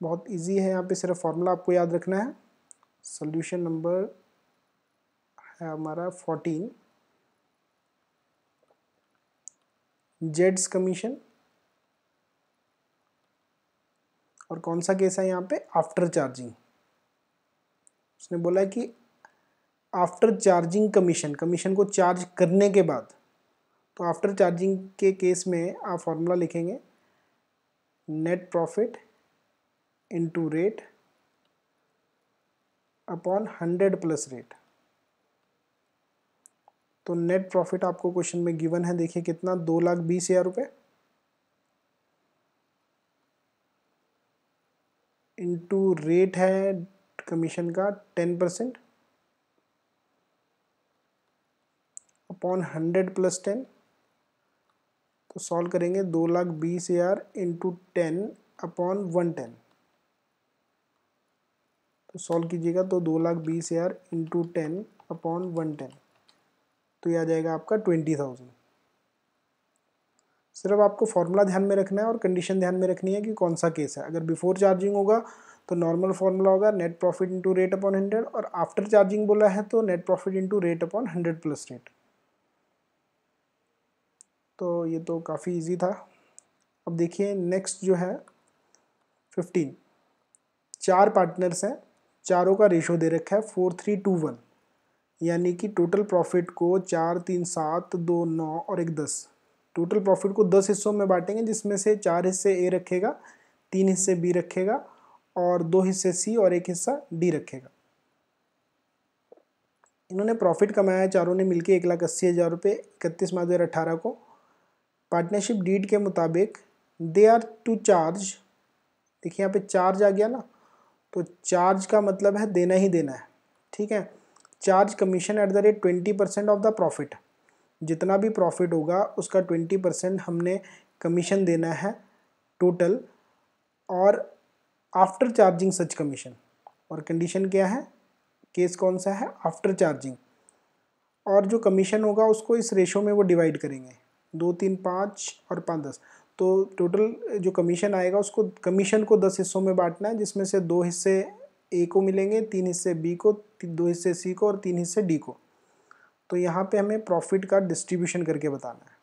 बहुत इजी है यहाँ पे सिर्फ फार्मूला आपको याद रखना है सोल्यूशन नंबर है हमारा फोर्टीन जेड्स कमीशन और कौन सा केस है यहाँ पे आफ्टर चार्जिंग उसने बोला कि आफ्टर चार्जिंग कमीशन कमीशन को चार्ज करने के बाद तो आफ्टर चार्जिंग के केस में आप फॉर्मूला लिखेंगे net profit into rate upon hundred plus rate तो नेट प्रॉफिट आपको क्वेश्चन में गिवन है देखिए कितना दो लाख बीस हजार रुपये इंटू रेट है कमीशन का ten percent upon hundred plus ten तो सॉल्व करेंगे दो लाख बीस हजार into ten upon one ten तो सॉल्व कीजिएगा तो दो लाख बीस हज़ार into ten upon one ten तो ये आ जाएगा आपका ट्वेंटी थाउजेंड सिर्फ आपको फॉर्मूला ध्यान में रखना है और कंडीशन ध्यान में रखनी है कि कौन सा केस है अगर बिफोर चार्जिंग होगा तो नॉर्मल फॉर्मूला होगा net profit into rate upon hundred और आफ्टर चार्जिंग बोला है तो net profit into rate upon hundred plus rate तो ये तो काफ़ी इजी था अब देखिए नेक्स्ट जो है फिफ्टीन चार पार्टनर्स हैं चारों का रेशो दे रखा है फोर थ्री टू वन यानी कि टोटल प्रॉफिट को चार तीन सात दो नौ और एक दस टोटल प्रॉफिट को दस हिस्सों में बांटेंगे जिसमें से चार हिस्से ए रखेगा तीन हिस्से बी रखेगा और दो हिस्से सी और एक हिस्सा डी रखेगा इन्होंने प्रॉफिट कमाया चारों ने मिलकर एक लाख अस्सी हज़ार रुपये इकतीस मार्च दो हज़ार को पार्टनरशिप डीड के मुताबिक दे आर टू चार्ज देखिए यहाँ पे चार्ज आ गया ना तो चार्ज का मतलब है देना ही देना है ठीक है charge commission at the rate twenty percent of the profit जितना भी प्रॉफिट होगा उसका ट्वेंटी परसेंट हमने कमीशन देना है टोटल और आफ्टर चार्जिंग सच कमीशन और कंडीशन क्या है केस कौन सा है आफ्टर चार्जिंग और जो कमीशन होगा उसको इस रेशो में वो डिवाइड करेंगे दो तीन पाँच और पाँच दस तो टोटल जो कमीशन आएगा उसको कमीशन को दस हिस्सों में बांटना है जिसमें से दो हिस्से ए को मिलेंगे तीन हिस्से बी को दो हिस्से सी को और तीन हिस्से डी को तो यहाँ पे हमें प्रॉफिट का डिस्ट्रीब्यूशन करके बताना है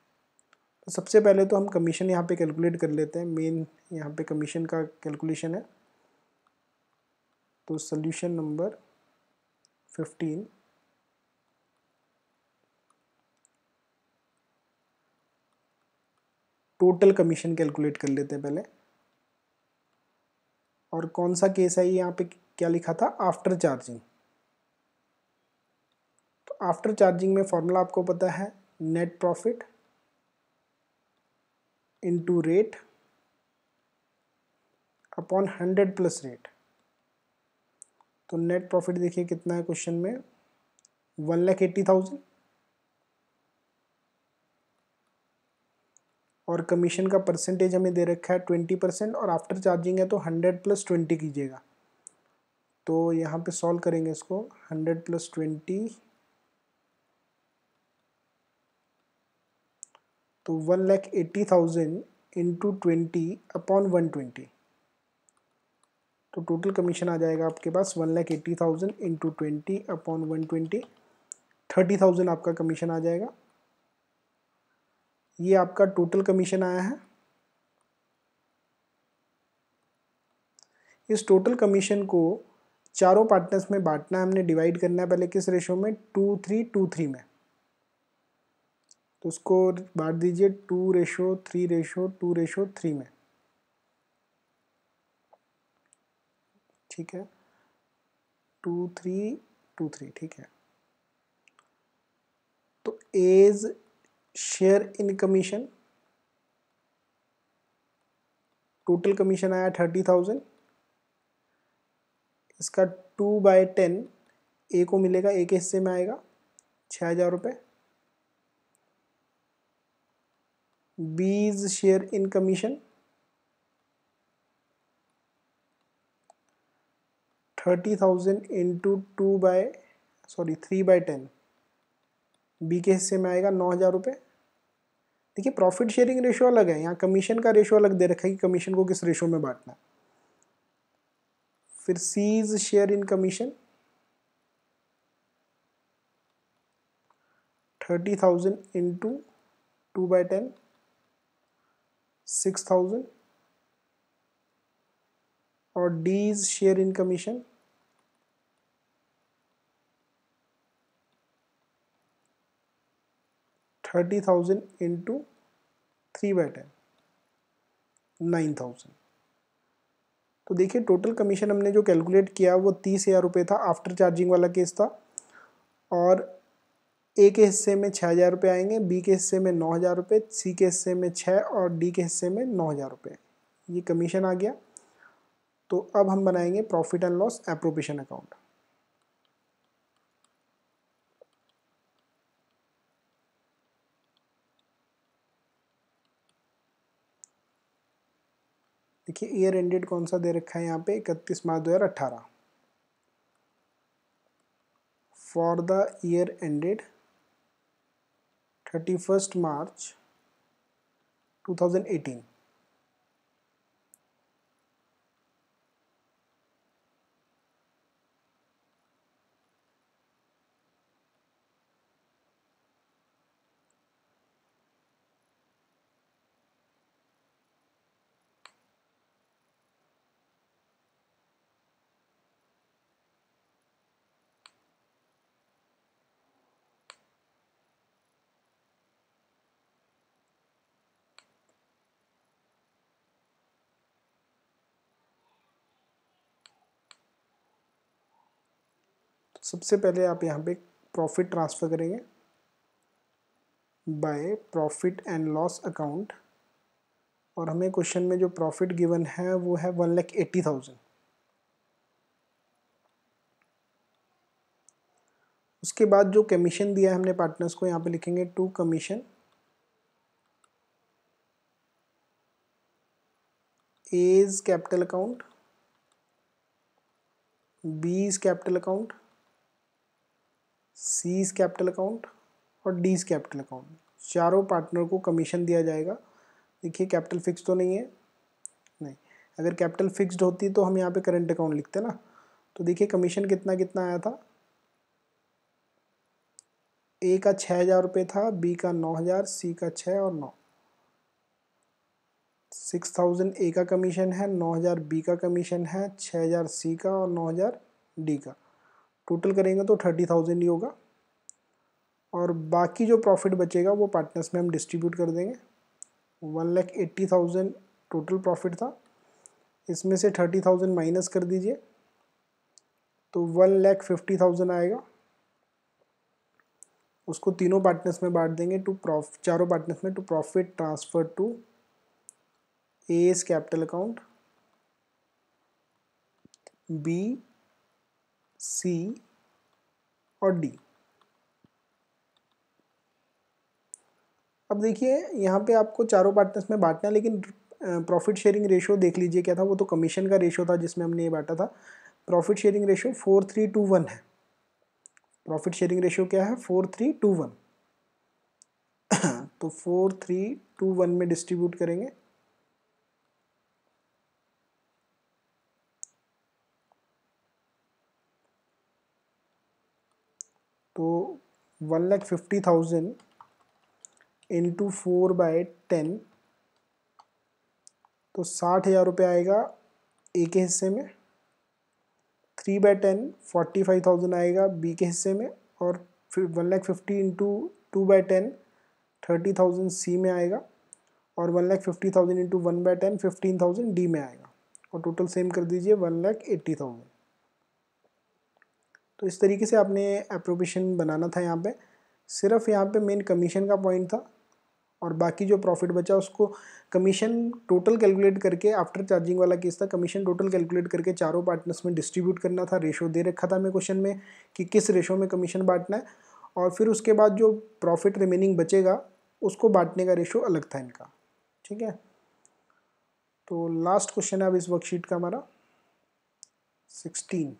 तो सबसे पहले तो हम कमीशन यहाँ पे कैलकुलेट कर लेते हैं मेन यहाँ पे कमीशन का कैलकुलेशन है तो solution number fifteen total commission calculate कर लेते हैं पहले और कौन सा केस है यहाँ पे क्या लिखा था आफ्टर चार्जिंग तो आफ्टर चार्जिंग में फॉर्मूला आपको पता है net profit into rate upon hundred plus rate तो नेट प्रॉफिट देखिए कितना है क्वेश्चन में वन लैख एट्टी थाउजेंड और कमीशन का परसेंटेज हमें दे रखा है ट्वेंटी परसेंट और आफ्टर चार्जिंग है तो हंड्रेड प्लस ट्वेंटी कीजिएगा तो यहाँ पे सॉल्व करेंगे इसको हंड्रेड प्लस ट्वेंटी तो one lakh eighty thousand into twenty upon one twenty तो टोटल कमीशन आ जाएगा आपके पास one lakh eighty thousand into twenty upon one twenty thirty thousand आपका कमीशन आ जाएगा ये आपका टोटल कमीशन आया है इस टोटल कमीशन को चारों पार्टनर्स में बांटना है हमने डिवाइड करना है पहले किस रेशो में टू थ्री टू थ्री में तो उसको बांट दीजिए two ratio three ratio two ratio three में ठीक है टू थ्री टू थ्री ठीक है तो A's share in commission total commission आया थर्टी थाउजेंड इसका टू बाय टेन ए को मिलेगा ए के हिस्से में आएगा छः हज़ार रुपये B's share in commission thirty thousand into two by sorry three by ten B के हिस्से में आएगा नौ हज़ार रुपये देखिए प्रॉफिट शेयरिंग रेशो अलग है यहाँ कमीशन का रेशो अलग दे रखा है कि कमीशन को किस रेशो में बांटना है फिर C's share in commission thirty thousand into two by ten six thousand और D's share in commission thirty thousand into three by ten nine thousand तो देखिए टोटल कमीशन हमने जो कैलकुलेट किया वो तीस हज़ार रुपये था आफ्टर चार्जिंग वाला केस था और ए के हिस्से में छः हज़ार रुपये आएंगे बी के हिस्से में नौ हज़ार रुपये सी के हिस्से में छः और डी के हिस्से में नौ हज़ार रुपये ये कमीशन आ गया तो अब हम बनाएंगे profit and loss appropriation account देखिए ईयर एंडेड कौन सा दे रखा है यहाँ पे इकतीस मार्च दो हज़ार अट्ठारह for the year ended thirty first March two thousand eighteen सबसे पहले आप यहाँ पे प्रॉफिट ट्रांसफ़र करेंगे by profit and loss account और हमें क्वेश्चन में जो प्रॉफिट गिवन है वो है वन लैख एट्टी थाउजेंड उसके बाद जो कमीशन दिया है हमने पार्टनर्स को यहाँ पे लिखेंगे to commission A's capital account B's capital account C's capital account और डी इज कैपिटल अकाउंट चारों पार्टनर को कमीशन दिया जाएगा देखिए कैपिटल फिक्स तो नहीं है नहीं अगर कैपिटल फिक्स्ड होती तो हम यहाँ पे करंट अकाउंट लिखते ना तो देखिए कमीशन कितना कितना आया था ए का छः हज़ार रुपये था बी का नौ हज़ार सी का छः और नौ सिक्स थाउजेंड ए का कमीशन है नौ हज़ार बी का कमीशन है छः हज़ार सी का और नौ हज़ार डी का टोटल करेंगे तो थर्टी थाउजेंड ही होगा और बाकी जो प्रॉफिट बचेगा वो पार्टनर्स में हम डिस्ट्रीब्यूट कर देंगे one lakh eighty thousand total profit था इसमें से थर्टी थाउजेंड माइनस कर दीजिए तो वन लैख फिफ्टी थाउजेंड आएगा उसको तीनों पार्टनर्स में बांट देंगे टू प्रॉफ चारों पार्टनर्स में to profit transfer to A's capital account B C और D अब देखिए यहाँ पे आपको चारों पार्टनर्स में बांटना है लेकिन प्रॉफिट शेयरिंग रेशो देख लीजिए क्या था वो तो कमीशन का रेशो था जिसमें हमने ये बांटा था profit sharing ratio four three two one है प्रॉफिट शेयरिंग रेशो क्या है फोर थ्री टू वन तो फोर थ्री टू वन में डिस्ट्रीब्यूट करेंगे तो one lakh fifty thousand into four by ten तो साठ हज़ार रुपये आएगा ए के हिस्से में three by ten forty five thousand आएगा बी के हिस्से में और फिर one lakh fifty into two by ten thirty thousand सी में आएगा और one lakh fifty thousand into one by ten fifteen thousand D में आएगा और टोटल सेम कर दीजिए वन लैख एट्टी थाउजेंड तो इस तरीके से आपने अप्रोबेशन बनाना था यहाँ पे सिर्फ यहाँ पे मेन कमीशन का पॉइंट था और बाकी जो प्रॉफिट बचा उसको कमीशन टोटल कैलकुलेट करके आफ्टर चार्जिंग वाला केस था कमीशन टोटल कैलकुलेट करके चारों पार्टनर्स में डिस्ट्रीब्यूट करना था रेशो दे रखा था मैं क्वेश्चन में कि किस रेशो में कमीशन बांटना है और फिर उसके बाद जो प्रॉफिट रिमेनिंग बचेगा उसको बांटने का रेशो अलग था इनका ठीक है तो लास्ट क्वेश्चन है अब इस वर्कशीट का हमारा सिक्सटीन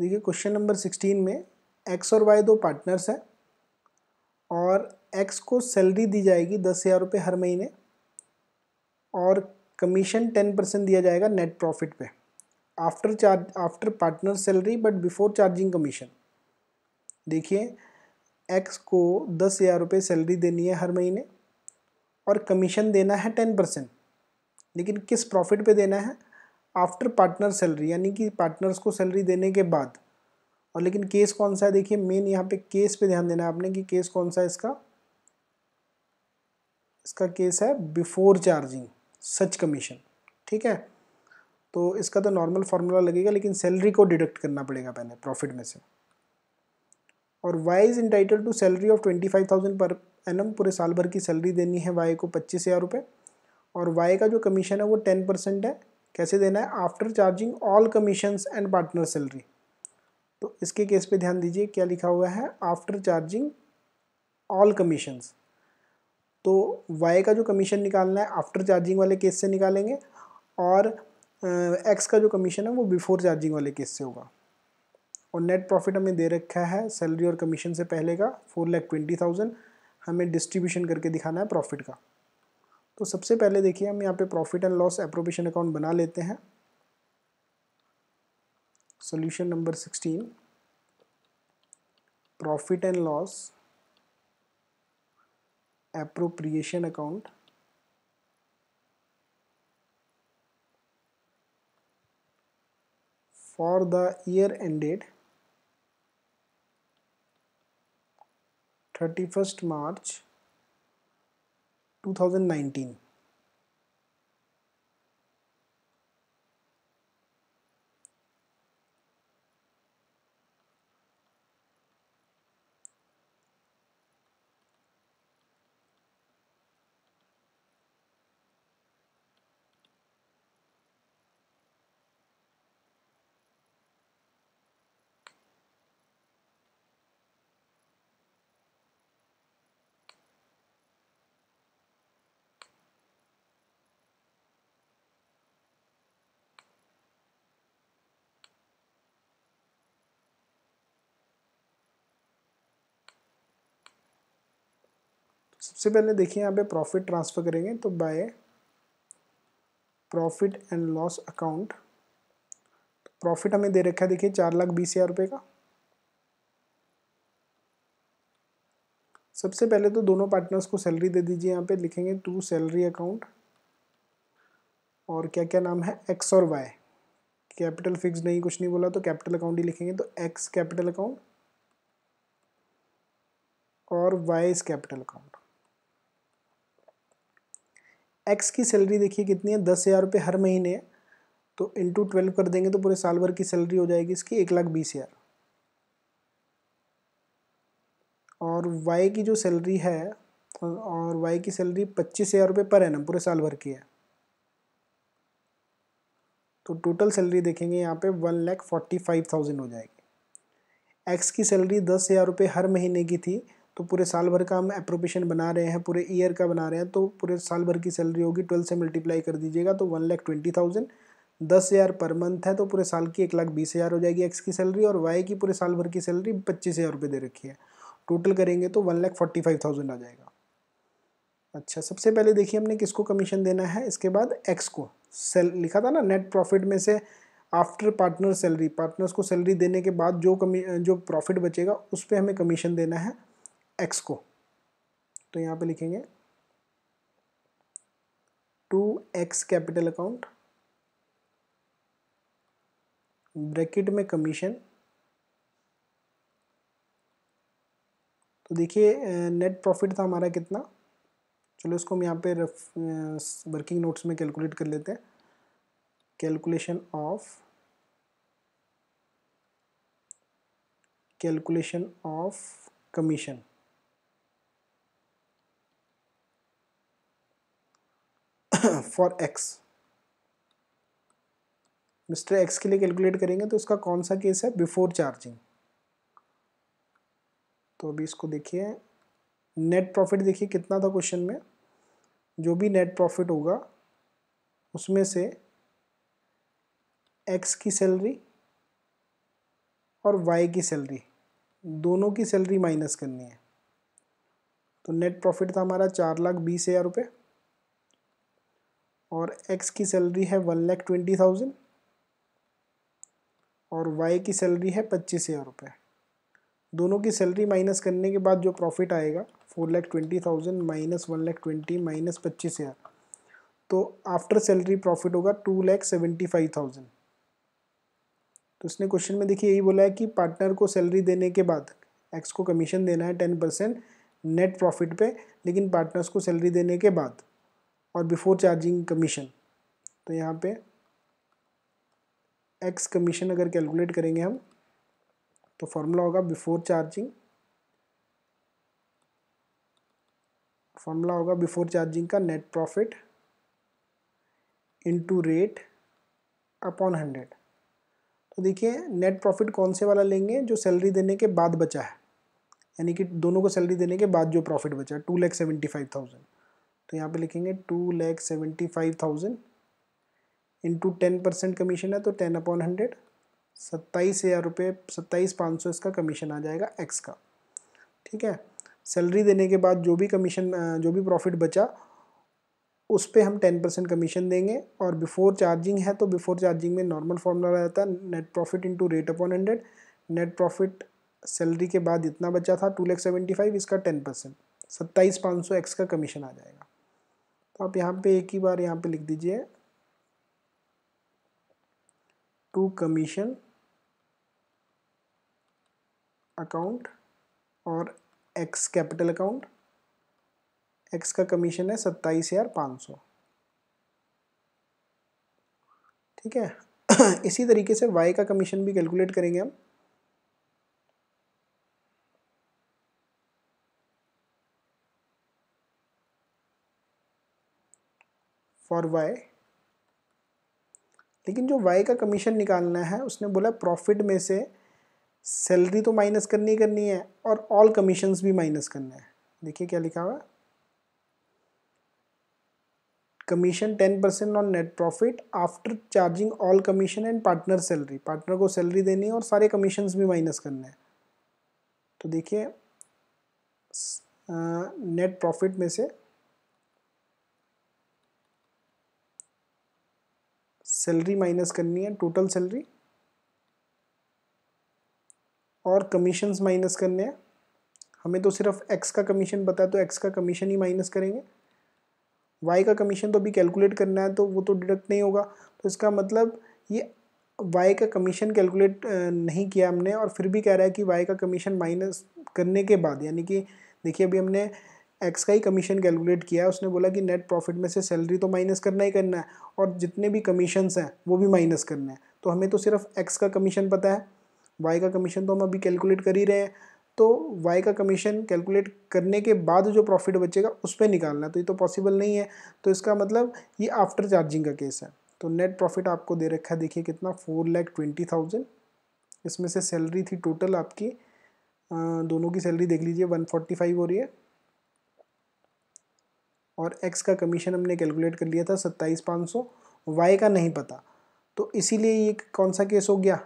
देखिए क्वेश्चन नंबर सिक्सटीन में एक्स और वाई दो पार्टनर्स हैं और एक्स को सैलरी दी जाएगी दस हज़ार रुपये हर महीने और कमीशन टेन परसेंट दिया जाएगा नेट प्रॉफिट पे after charge after partner salary but before charging commission देखिए एक्स को दस हज़ार रुपये सैलरी देनी है हर महीने और कमीशन देना है टेन परसेंट लेकिन किस प्रॉफिट पे देना है आफ्टर पार्टनर सैलरी यानी कि पार्टनर्स को सैलरी देने के बाद और लेकिन केस कौन सा है देखिए मेन यहाँ पे केस पे ध्यान देना है आपने कि केस कौन सा है इसका इसका केस है बिफोर चार्जिंग सच कमीशन ठीक है तो इसका तो नॉर्मल फार्मूला लगेगा लेकिन सैलरी को डिडक्ट करना पड़ेगा पहले प्रॉफिट में से और Y is entitle to salary of twenty five thousand per एम पूरे साल भर की सैलरी देनी है वाई को पच्चीस हज़ार रुपये और वाई का जो कमीशन है वो टेन परसेंट है कैसे देना है after charging all commissions and partner salary तो इसके केस पे ध्यान दीजिए क्या लिखा हुआ है आफ्टर चार्जिंग ऑल कमीशंस तो वाई का जो कमीशन निकालना है आफ्टर चार्जिंग वाले केस से निकालेंगे और एक्स का जो कमीशन है वो बिफोर चार्जिंग वाले केस से होगा और नेट प्रॉफिट हमें दे रखा है सैलरी और कमीशन से पहले का फोर लैख ट्वेंटी थाउजेंड हमें डिस्ट्रीब्यूशन करके दिखाना है प्रॉफिट का तो सबसे पहले देखिए हम यहाँ पे profit and loss appropriation account बना लेते हैं solution number sixteen profit and loss appropriation account for the year ended 31st March 2019 सबसे पहले देखिए यहाँ पे प्रॉफिट ट्रांसफ़र करेंगे तो by profit and loss account profit हमें दे रखा है देखिए चार लाख बीस हज़ार रुपये का सबसे पहले तो दोनों पार्टनर्स को सैलरी दे दीजिए यहाँ पे लिखेंगे टू सैलरी अकाउंट और क्या क्या नाम है एक्स और वाई कैपिटल फिक्स नहीं कुछ नहीं बोला तो कैपिटल अकाउंट ही लिखेंगे तो एक्स कैपिटल अकाउंट और Y's capital account X की सैलरी देखिए कितनी है दस हज़ार रुपये हर महीने तो इंटू ट्वेल्व कर देंगे तो पूरे साल भर की सैलरी हो जाएगी इसकी एक लाख बीस हज़ार और वाई की जो सैलरी है और वाई की सैलरी पच्चीस हज़ार रुपये पर है ना पूरे साल भर की है तो टोटल सैलरी देखेंगे यहाँ पे one lakh forty five thousand हो जाएगी एक्स की सैलरी दस हज़ार रुपये हर महीने की थी तो पूरे साल भर का हम अप्रोपेशन बना रहे हैं पूरे ईयर का बना रहे हैं तो पूरे साल भर की सैलरी होगी ट्वेल्व से मल्टीप्लाई कर दीजिएगा तो वन लाख ट्वेंटी थाउजेंड दस हज़ार पर मंथ है तो पूरे साल की एक लाख बीस हज़ार हो जाएगी एक्स की सैलरी और वाई की पूरे साल भर की सैलरी पच्चीस हज़ार रुपये दे रखी है टोटल करेंगे तो one lakh forty five thousand आ जाएगा अच्छा सबसे पहले देखिए हमने किसको कमीशन देना है इसके बाद एक्स को सेल लिखा था ना नेट प्रॉफिट में से आफ्टर पार्टनर सैलरी पार्टनर्स को सैलरी देने के बाद जो कमी जो प्रॉफिट बचेगा उस पर हमें कमीशन देना है एक्स को तो यहाँ पे लिखेंगे to X capital account bracket में कमीशन तो देखिए नेट प्रॉफिट था हमारा कितना चलो इसको हम यहाँ पे रफ वर्किंग नोट्स में कैलकुलेट कर लेते हैं calculation of calculation of commission for X mister X के लिए कैलकुलेट करेंगे तो उसका कौन सा केस है बिफोर चार्जिंग तो अभी इसको देखिए नेट प्रॉफिट देखिए कितना था क्वेश्चन में जो भी नेट प्रॉफिट होगा उसमें से एक्स की सैलरी और वाई की सैलरी दोनों की सैलरी माइनस करनी है तो नेट प्रॉफिट था हमारा चार लाख बीस हज़ार रुपये और एक्स की सैलरी है वन लैख ट्वेंटी थाउजेंड और वाई की सैलरी है पच्चीस हज़ार रुपये दोनों की सैलरी माइनस करने के बाद जो प्रॉफिट आएगा four lakh twenty thousand minus one lakh twenty minus पच्चीस हज़ार तो आफ्टर सैलरी प्रॉफिट होगा two lakh seventy five thousand तो उसने क्वेश्चन में देखिए यही बोला है कि पार्टनर को सैलरी देने के बाद एक्स को कमीशन देना है टेन परसेंट नेट प्रॉफिट पे लेकिन पार्टनर्स को सैलरी देने के बाद और बिफोर चार्जिंग कमीशन तो यहाँ पे एक्स कमीशन अगर कैलकुलेट करेंगे हम तो फॉर्मूला होगा बिफोर चार्जिंग फॉर्मूला होगा बिफोर चार्जिंग का net profit into rate upon hundred तो देखिए नेट प्रॉफिट कौन से वाला लेंगे जो सैलरी देने के बाद बचा है यानी कि दोनों को सैलरी देने के बाद जो प्रॉफिट बचा two lakh seventy five thousand तो यहाँ पे लिखेंगे two lakh seventy five thousand into ten percent commission है तो टेन अपॉन हंड्रेड सत्ताईस हज़ार रुपये सत्ताईस पाँच सौ इसका कमीशन आ जाएगा एक्स का ठीक है सैलरी देने के बाद जो भी कमीशन जो भी प्रॉफिट बचा उस पर हम टेन परसेंट कमीशन देंगे और बिफोर चार्जिंग है तो बिफोर चार्जिंग में नॉर्मल फॉर्मूला रहता है net profit into rate upon hundred net profit salary के बाद इतना बचा था टू लैख सेवेंटी फाइव इसका टेन परसेंट सत्ताईस पाँच सौ एक्स का कमीशन आ जाएगा तो आप यहाँ पे एक ही बार यहाँ पे लिख दीजिए टू कमीशन अकाउंट और एक्स कैपिटल अकाउंट एक्स का कमीशन है सत्ताईस हज़ार पाँच सौ ठीक है इसी तरीके से वाई का कमीशन भी कैलकुलेट करेंगे हम फॉर वाई लेकिन जो वाई का कमीशन निकालना है उसने बोला प्रॉफिट में से सैलरी तो माइनस करनी ही करनी है और ऑल कमीशंस भी माइनस करना है देखिए क्या लिखा हुआ commission ten percent on net profit after charging all commission and partner salary partner को सैलरी देनी है और सारे कमीशंस भी माइनस करने हैं तो देखिए नेट प्रॉफिट में से सैलरी माइनस करनी है टोटल सैलरी और कमीशंस माइनस करने हैं हमें तो सिर्फ एक्स का कमीशन पता है तो एक्स का कमीशन ही माइनस करेंगे वाई का कमीशन तो अभी कैलकुलेट करना है तो वो तो डिडक्ट नहीं होगा तो इसका मतलब ये वाई का कमीशन कैलकुलेट नहीं किया हमने और फिर भी कह रहा है कि वाई का कमीशन माइनस करने के बाद यानी कि देखिए अभी हमने एक्स का ही कमीशन कैलकुलेट किया है उसने बोला कि नेट प्रॉफिट में से सैलरी तो माइनस करना ही करना है और जितने भी कमीशंस हैं वो भी माइनस करने हैं तो हमें तो सिर्फ एक्स का कमीशन पता है वाई का कमीशन तो हम अभी कैलकुलेट कर ही रहे हैं तो वाई का कमीशन कैलकुलेट करने के बाद जो प्रॉफिट बचेगा उस पर निकालना तो ये तो पॉसिबल नहीं है तो इसका मतलब ये आफ्टर चार्जिंग का केस है तो नेट प्रॉफिट आपको दे रखा है देखिए कितना फोर लैख ट्वेंटी थाउजेंड इसमें से सैलरी थी टोटल आपकी दोनों की सैलरी देख लीजिए वन फोर्टी फाइव हो रही है और एक्स का कमीशन हमने कैलकुलेट कर लिया था सत्ताईस पाँच सौ वाई का नहीं पता तो इसीलिए ये कौन सा केस हो गया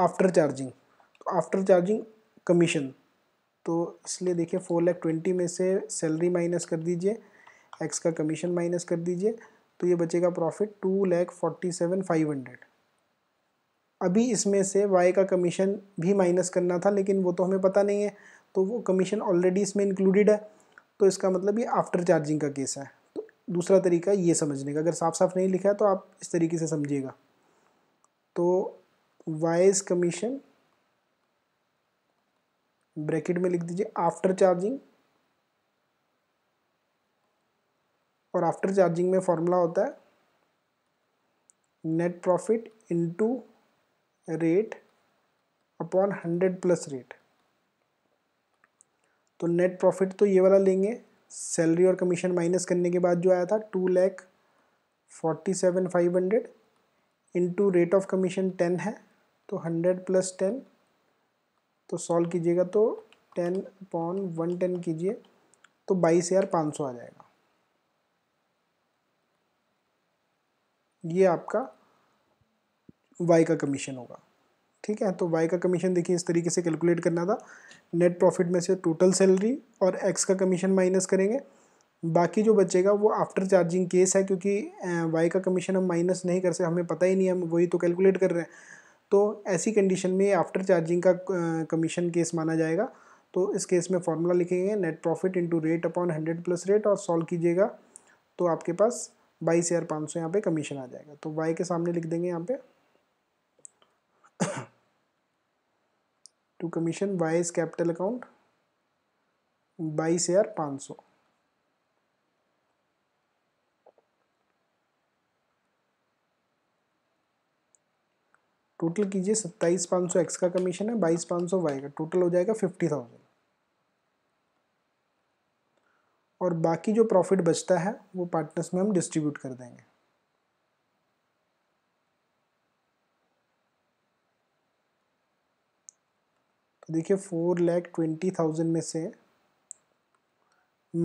आफ्टर चार्जिंग तो आफ्टर चार्जिंग कमीशन तो इसलिए देखिए फोर लैख ट्वेंटी में से सैलरी माइनस कर दीजिए एक्स का कमीशन माइनस कर दीजिए तो ये बचेगा profit two lakh forty seven five hundred अभी इसमें से वाई का कमीशन भी माइनस करना था लेकिन वो तो हमें पता नहीं है तो वो कमीशन ऑलरेडी इसमें इंक्लूडेड है तो इसका मतलब ये आफ्टर चार्जिंग का केस है तो दूसरा तरीका ये समझने का अगर साफ साफ नहीं लिखा है तो आप इस तरीके से समझिएगा तो वाइज कमीशन ब्रैकेट में लिख दीजिए आफ्टर चार्जिंग और आफ्टर चार्जिंग में फॉर्मूला होता है net profit into rate upon hundred plus rate तो नेट प्रॉफिट तो ये वाला लेंगे सैलरी और कमीशन माइनस करने के बाद जो आया था two lakh forty seven five hundred into rate of commission ten है तो हंड्रेड प्लस टेन तो सॉल्व कीजिएगा तो टेन अपॉन वन टेन कीजिए तो बाईस हज़ार पाँच सौ आ जाएगा ये आपका वाई का कमीशन होगा ठीक है तो वाई का कमीशन देखिए इस तरीके से कैलकुलेट करना था नेट प्रॉफिट में से टोटल सैलरी और एक्स का कमीशन माइनस करेंगे बाकी जो बचेगा वो आफ्टर चार्जिंग केस है क्योंकि वाई का कमीशन हम माइनस नहीं कर सकते हमें पता ही नहीं हम वही तो कैलकुलेट कर रहे हैं तो ऐसी कंडीशन में आफ्टर चार्जिंग का कमीशन केस माना जाएगा तो इस केस में फॉर्मूला लिखेंगे net profit into rate upon hundred plus rate और सॉल्व कीजिएगा तो आपके पास बाईस हज़ार पाँच सौ यहाँ पर कमीशन आ जाएगा तो वाई के सामने लिख देंगे यहाँ पे to commission Y's capital account बाईस हजार पाँच सौ टोटल कीजिए सत्ताईस पाँच सौ एक्स का कमीशन है बाईस पाँच सौ वाई का टोटल हो जाएगा फिफ्टी थाउजेंड और बाकी जो प्रॉफिट बचता है वो पार्टनर्स में हम डिस्ट्रीब्यूट कर देंगे देखिए फोर लैख ट्वेंटी थाउजेंड में से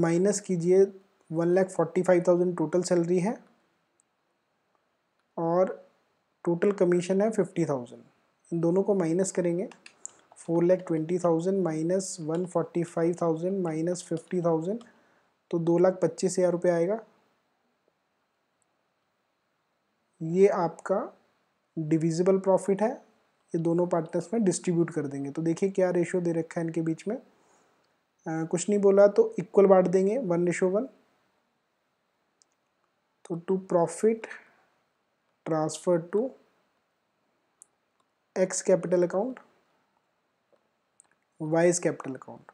माइनस कीजिए one lakh forty five thousand total salary है और टोटल कमीशन है फिफ्टी थाउजेंड इन दोनों को माइनस करेंगे four lakh twenty thousand minus one forty five thousand minus fifty thousand तो दो लाख पच्चीस हज़ार रुपये आएगा ये आपका डिविजिबल प्रॉफिट है ये दोनों पार्टनर्स में डिस्ट्रीब्यूट कर देंगे तो देखिए क्या रेशियो दे रखा है इनके बीच में आ, कुछ नहीं बोला तो इक्वल बांट देंगे वन रेशो वन तो to profit transfer to X capital account Y's capital account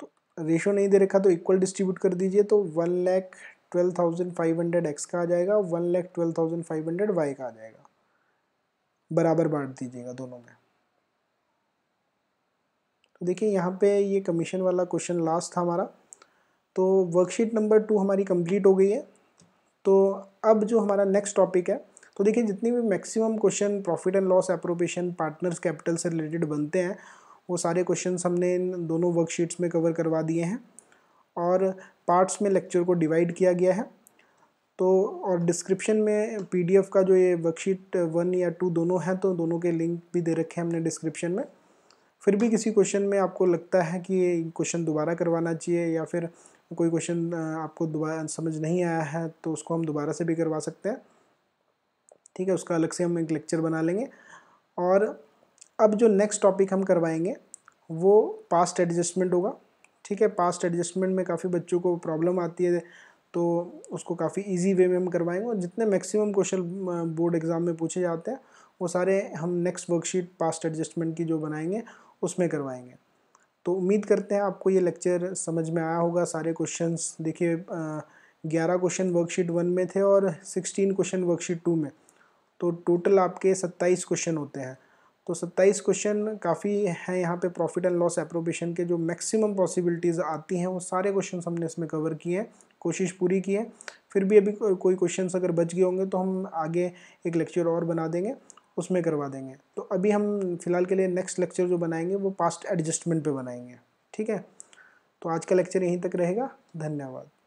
तो रेशो नहीं दे रखा तो इक्वल डिस्ट्रीब्यूट कर दीजिए तो one lakh twelve thousand five hundred X का आ जाएगा one lakh twelve thousand five hundred Y का आ जाएगा बराबर बांट दीजिएगा दोनों में तो देखिए यहाँ पे ये कमीशन वाला क्वेश्चन लास्ट था हमारा तो वर्कशीट नंबर टू हमारी कंप्लीट हो गई है तो अब जो हमारा नेक्स्ट टॉपिक है तो देखिए जितनी भी maximum question profit and loss appropriation partners capital से रिलेटेड बनते हैं वो सारे क्वेश्चन हमने इन दोनों वर्कशीट्स में कवर करवा दिए हैं और पार्ट्स में लेक्चर को डिवाइड किया गया है तो और डिस्क्रिप्शन में पीडीएफ का जो ये वर्कशीट वन या टू दोनों हैं तो दोनों के लिंक भी दे रखे हैं हमने डिस्क्रिप्शन में फिर भी किसी क्वेश्चन में आपको लगता है कि ये क्वेश्चन दोबारा करवाना चाहिए या फिर कोई क्वेश्चन आपको दोबारा समझ नहीं आया है तो उसको हम दोबारा से भी करवा सकते हैं ठीक है उसका अलग से हम एक लेक्चर बना लेंगे और अब जो नेक्स्ट टॉपिक हम करवाएंगे वो पास्ट एडजस्टमेंट होगा ठीक है पास्ट एडजस्टमेंट में काफ़ी बच्चों को प्रॉब्लम आती है तो उसको काफ़ी इजी वे में हम करवाएंगे और जितने मैक्सिमम क्वेश्चन बोर्ड एग्ज़ाम में पूछे जाते हैं वो सारे हम नेक्स्ट वर्कशीट पास्ट एडजस्टमेंट की जो बनाएंगे उसमें करवाएंगे तो उम्मीद करते हैं आपको ये लेक्चर समझ में आया होगा सारे क्वेश्चंस देखिए ग्यारह क्वेश्चन वर्कशीट वन में थे और सिक्सटीन क्वेश्चन वर्कशीट टू में तो टोटल आपके सत्ताईस क्वेश्चन होते हैं तो सत्ताईस क्वेश्चन काफ़ी हैं यहाँ पे प्रॉफिट एंड लॉस अप्रोपेशन के जो मैक्सिमम पॉसिबिलिटीज़ आती हैं वो सारे क्वेश्चन हमने इसमें कवर किए हैं कोशिश पूरी की है फिर भी अभी कोई क्वेश्चंस अगर बच गए होंगे तो हम आगे एक लेक्चर और बना देंगे उसमें करवा देंगे तो अभी हम फिलहाल के लिए नेक्स्ट लेक्चर जो बनाएंगे वो पास्ट एडजस्टमेंट पे बनाएंगे ठीक है तो आज का लेक्चर यहीं तक रहेगा धन्यवाद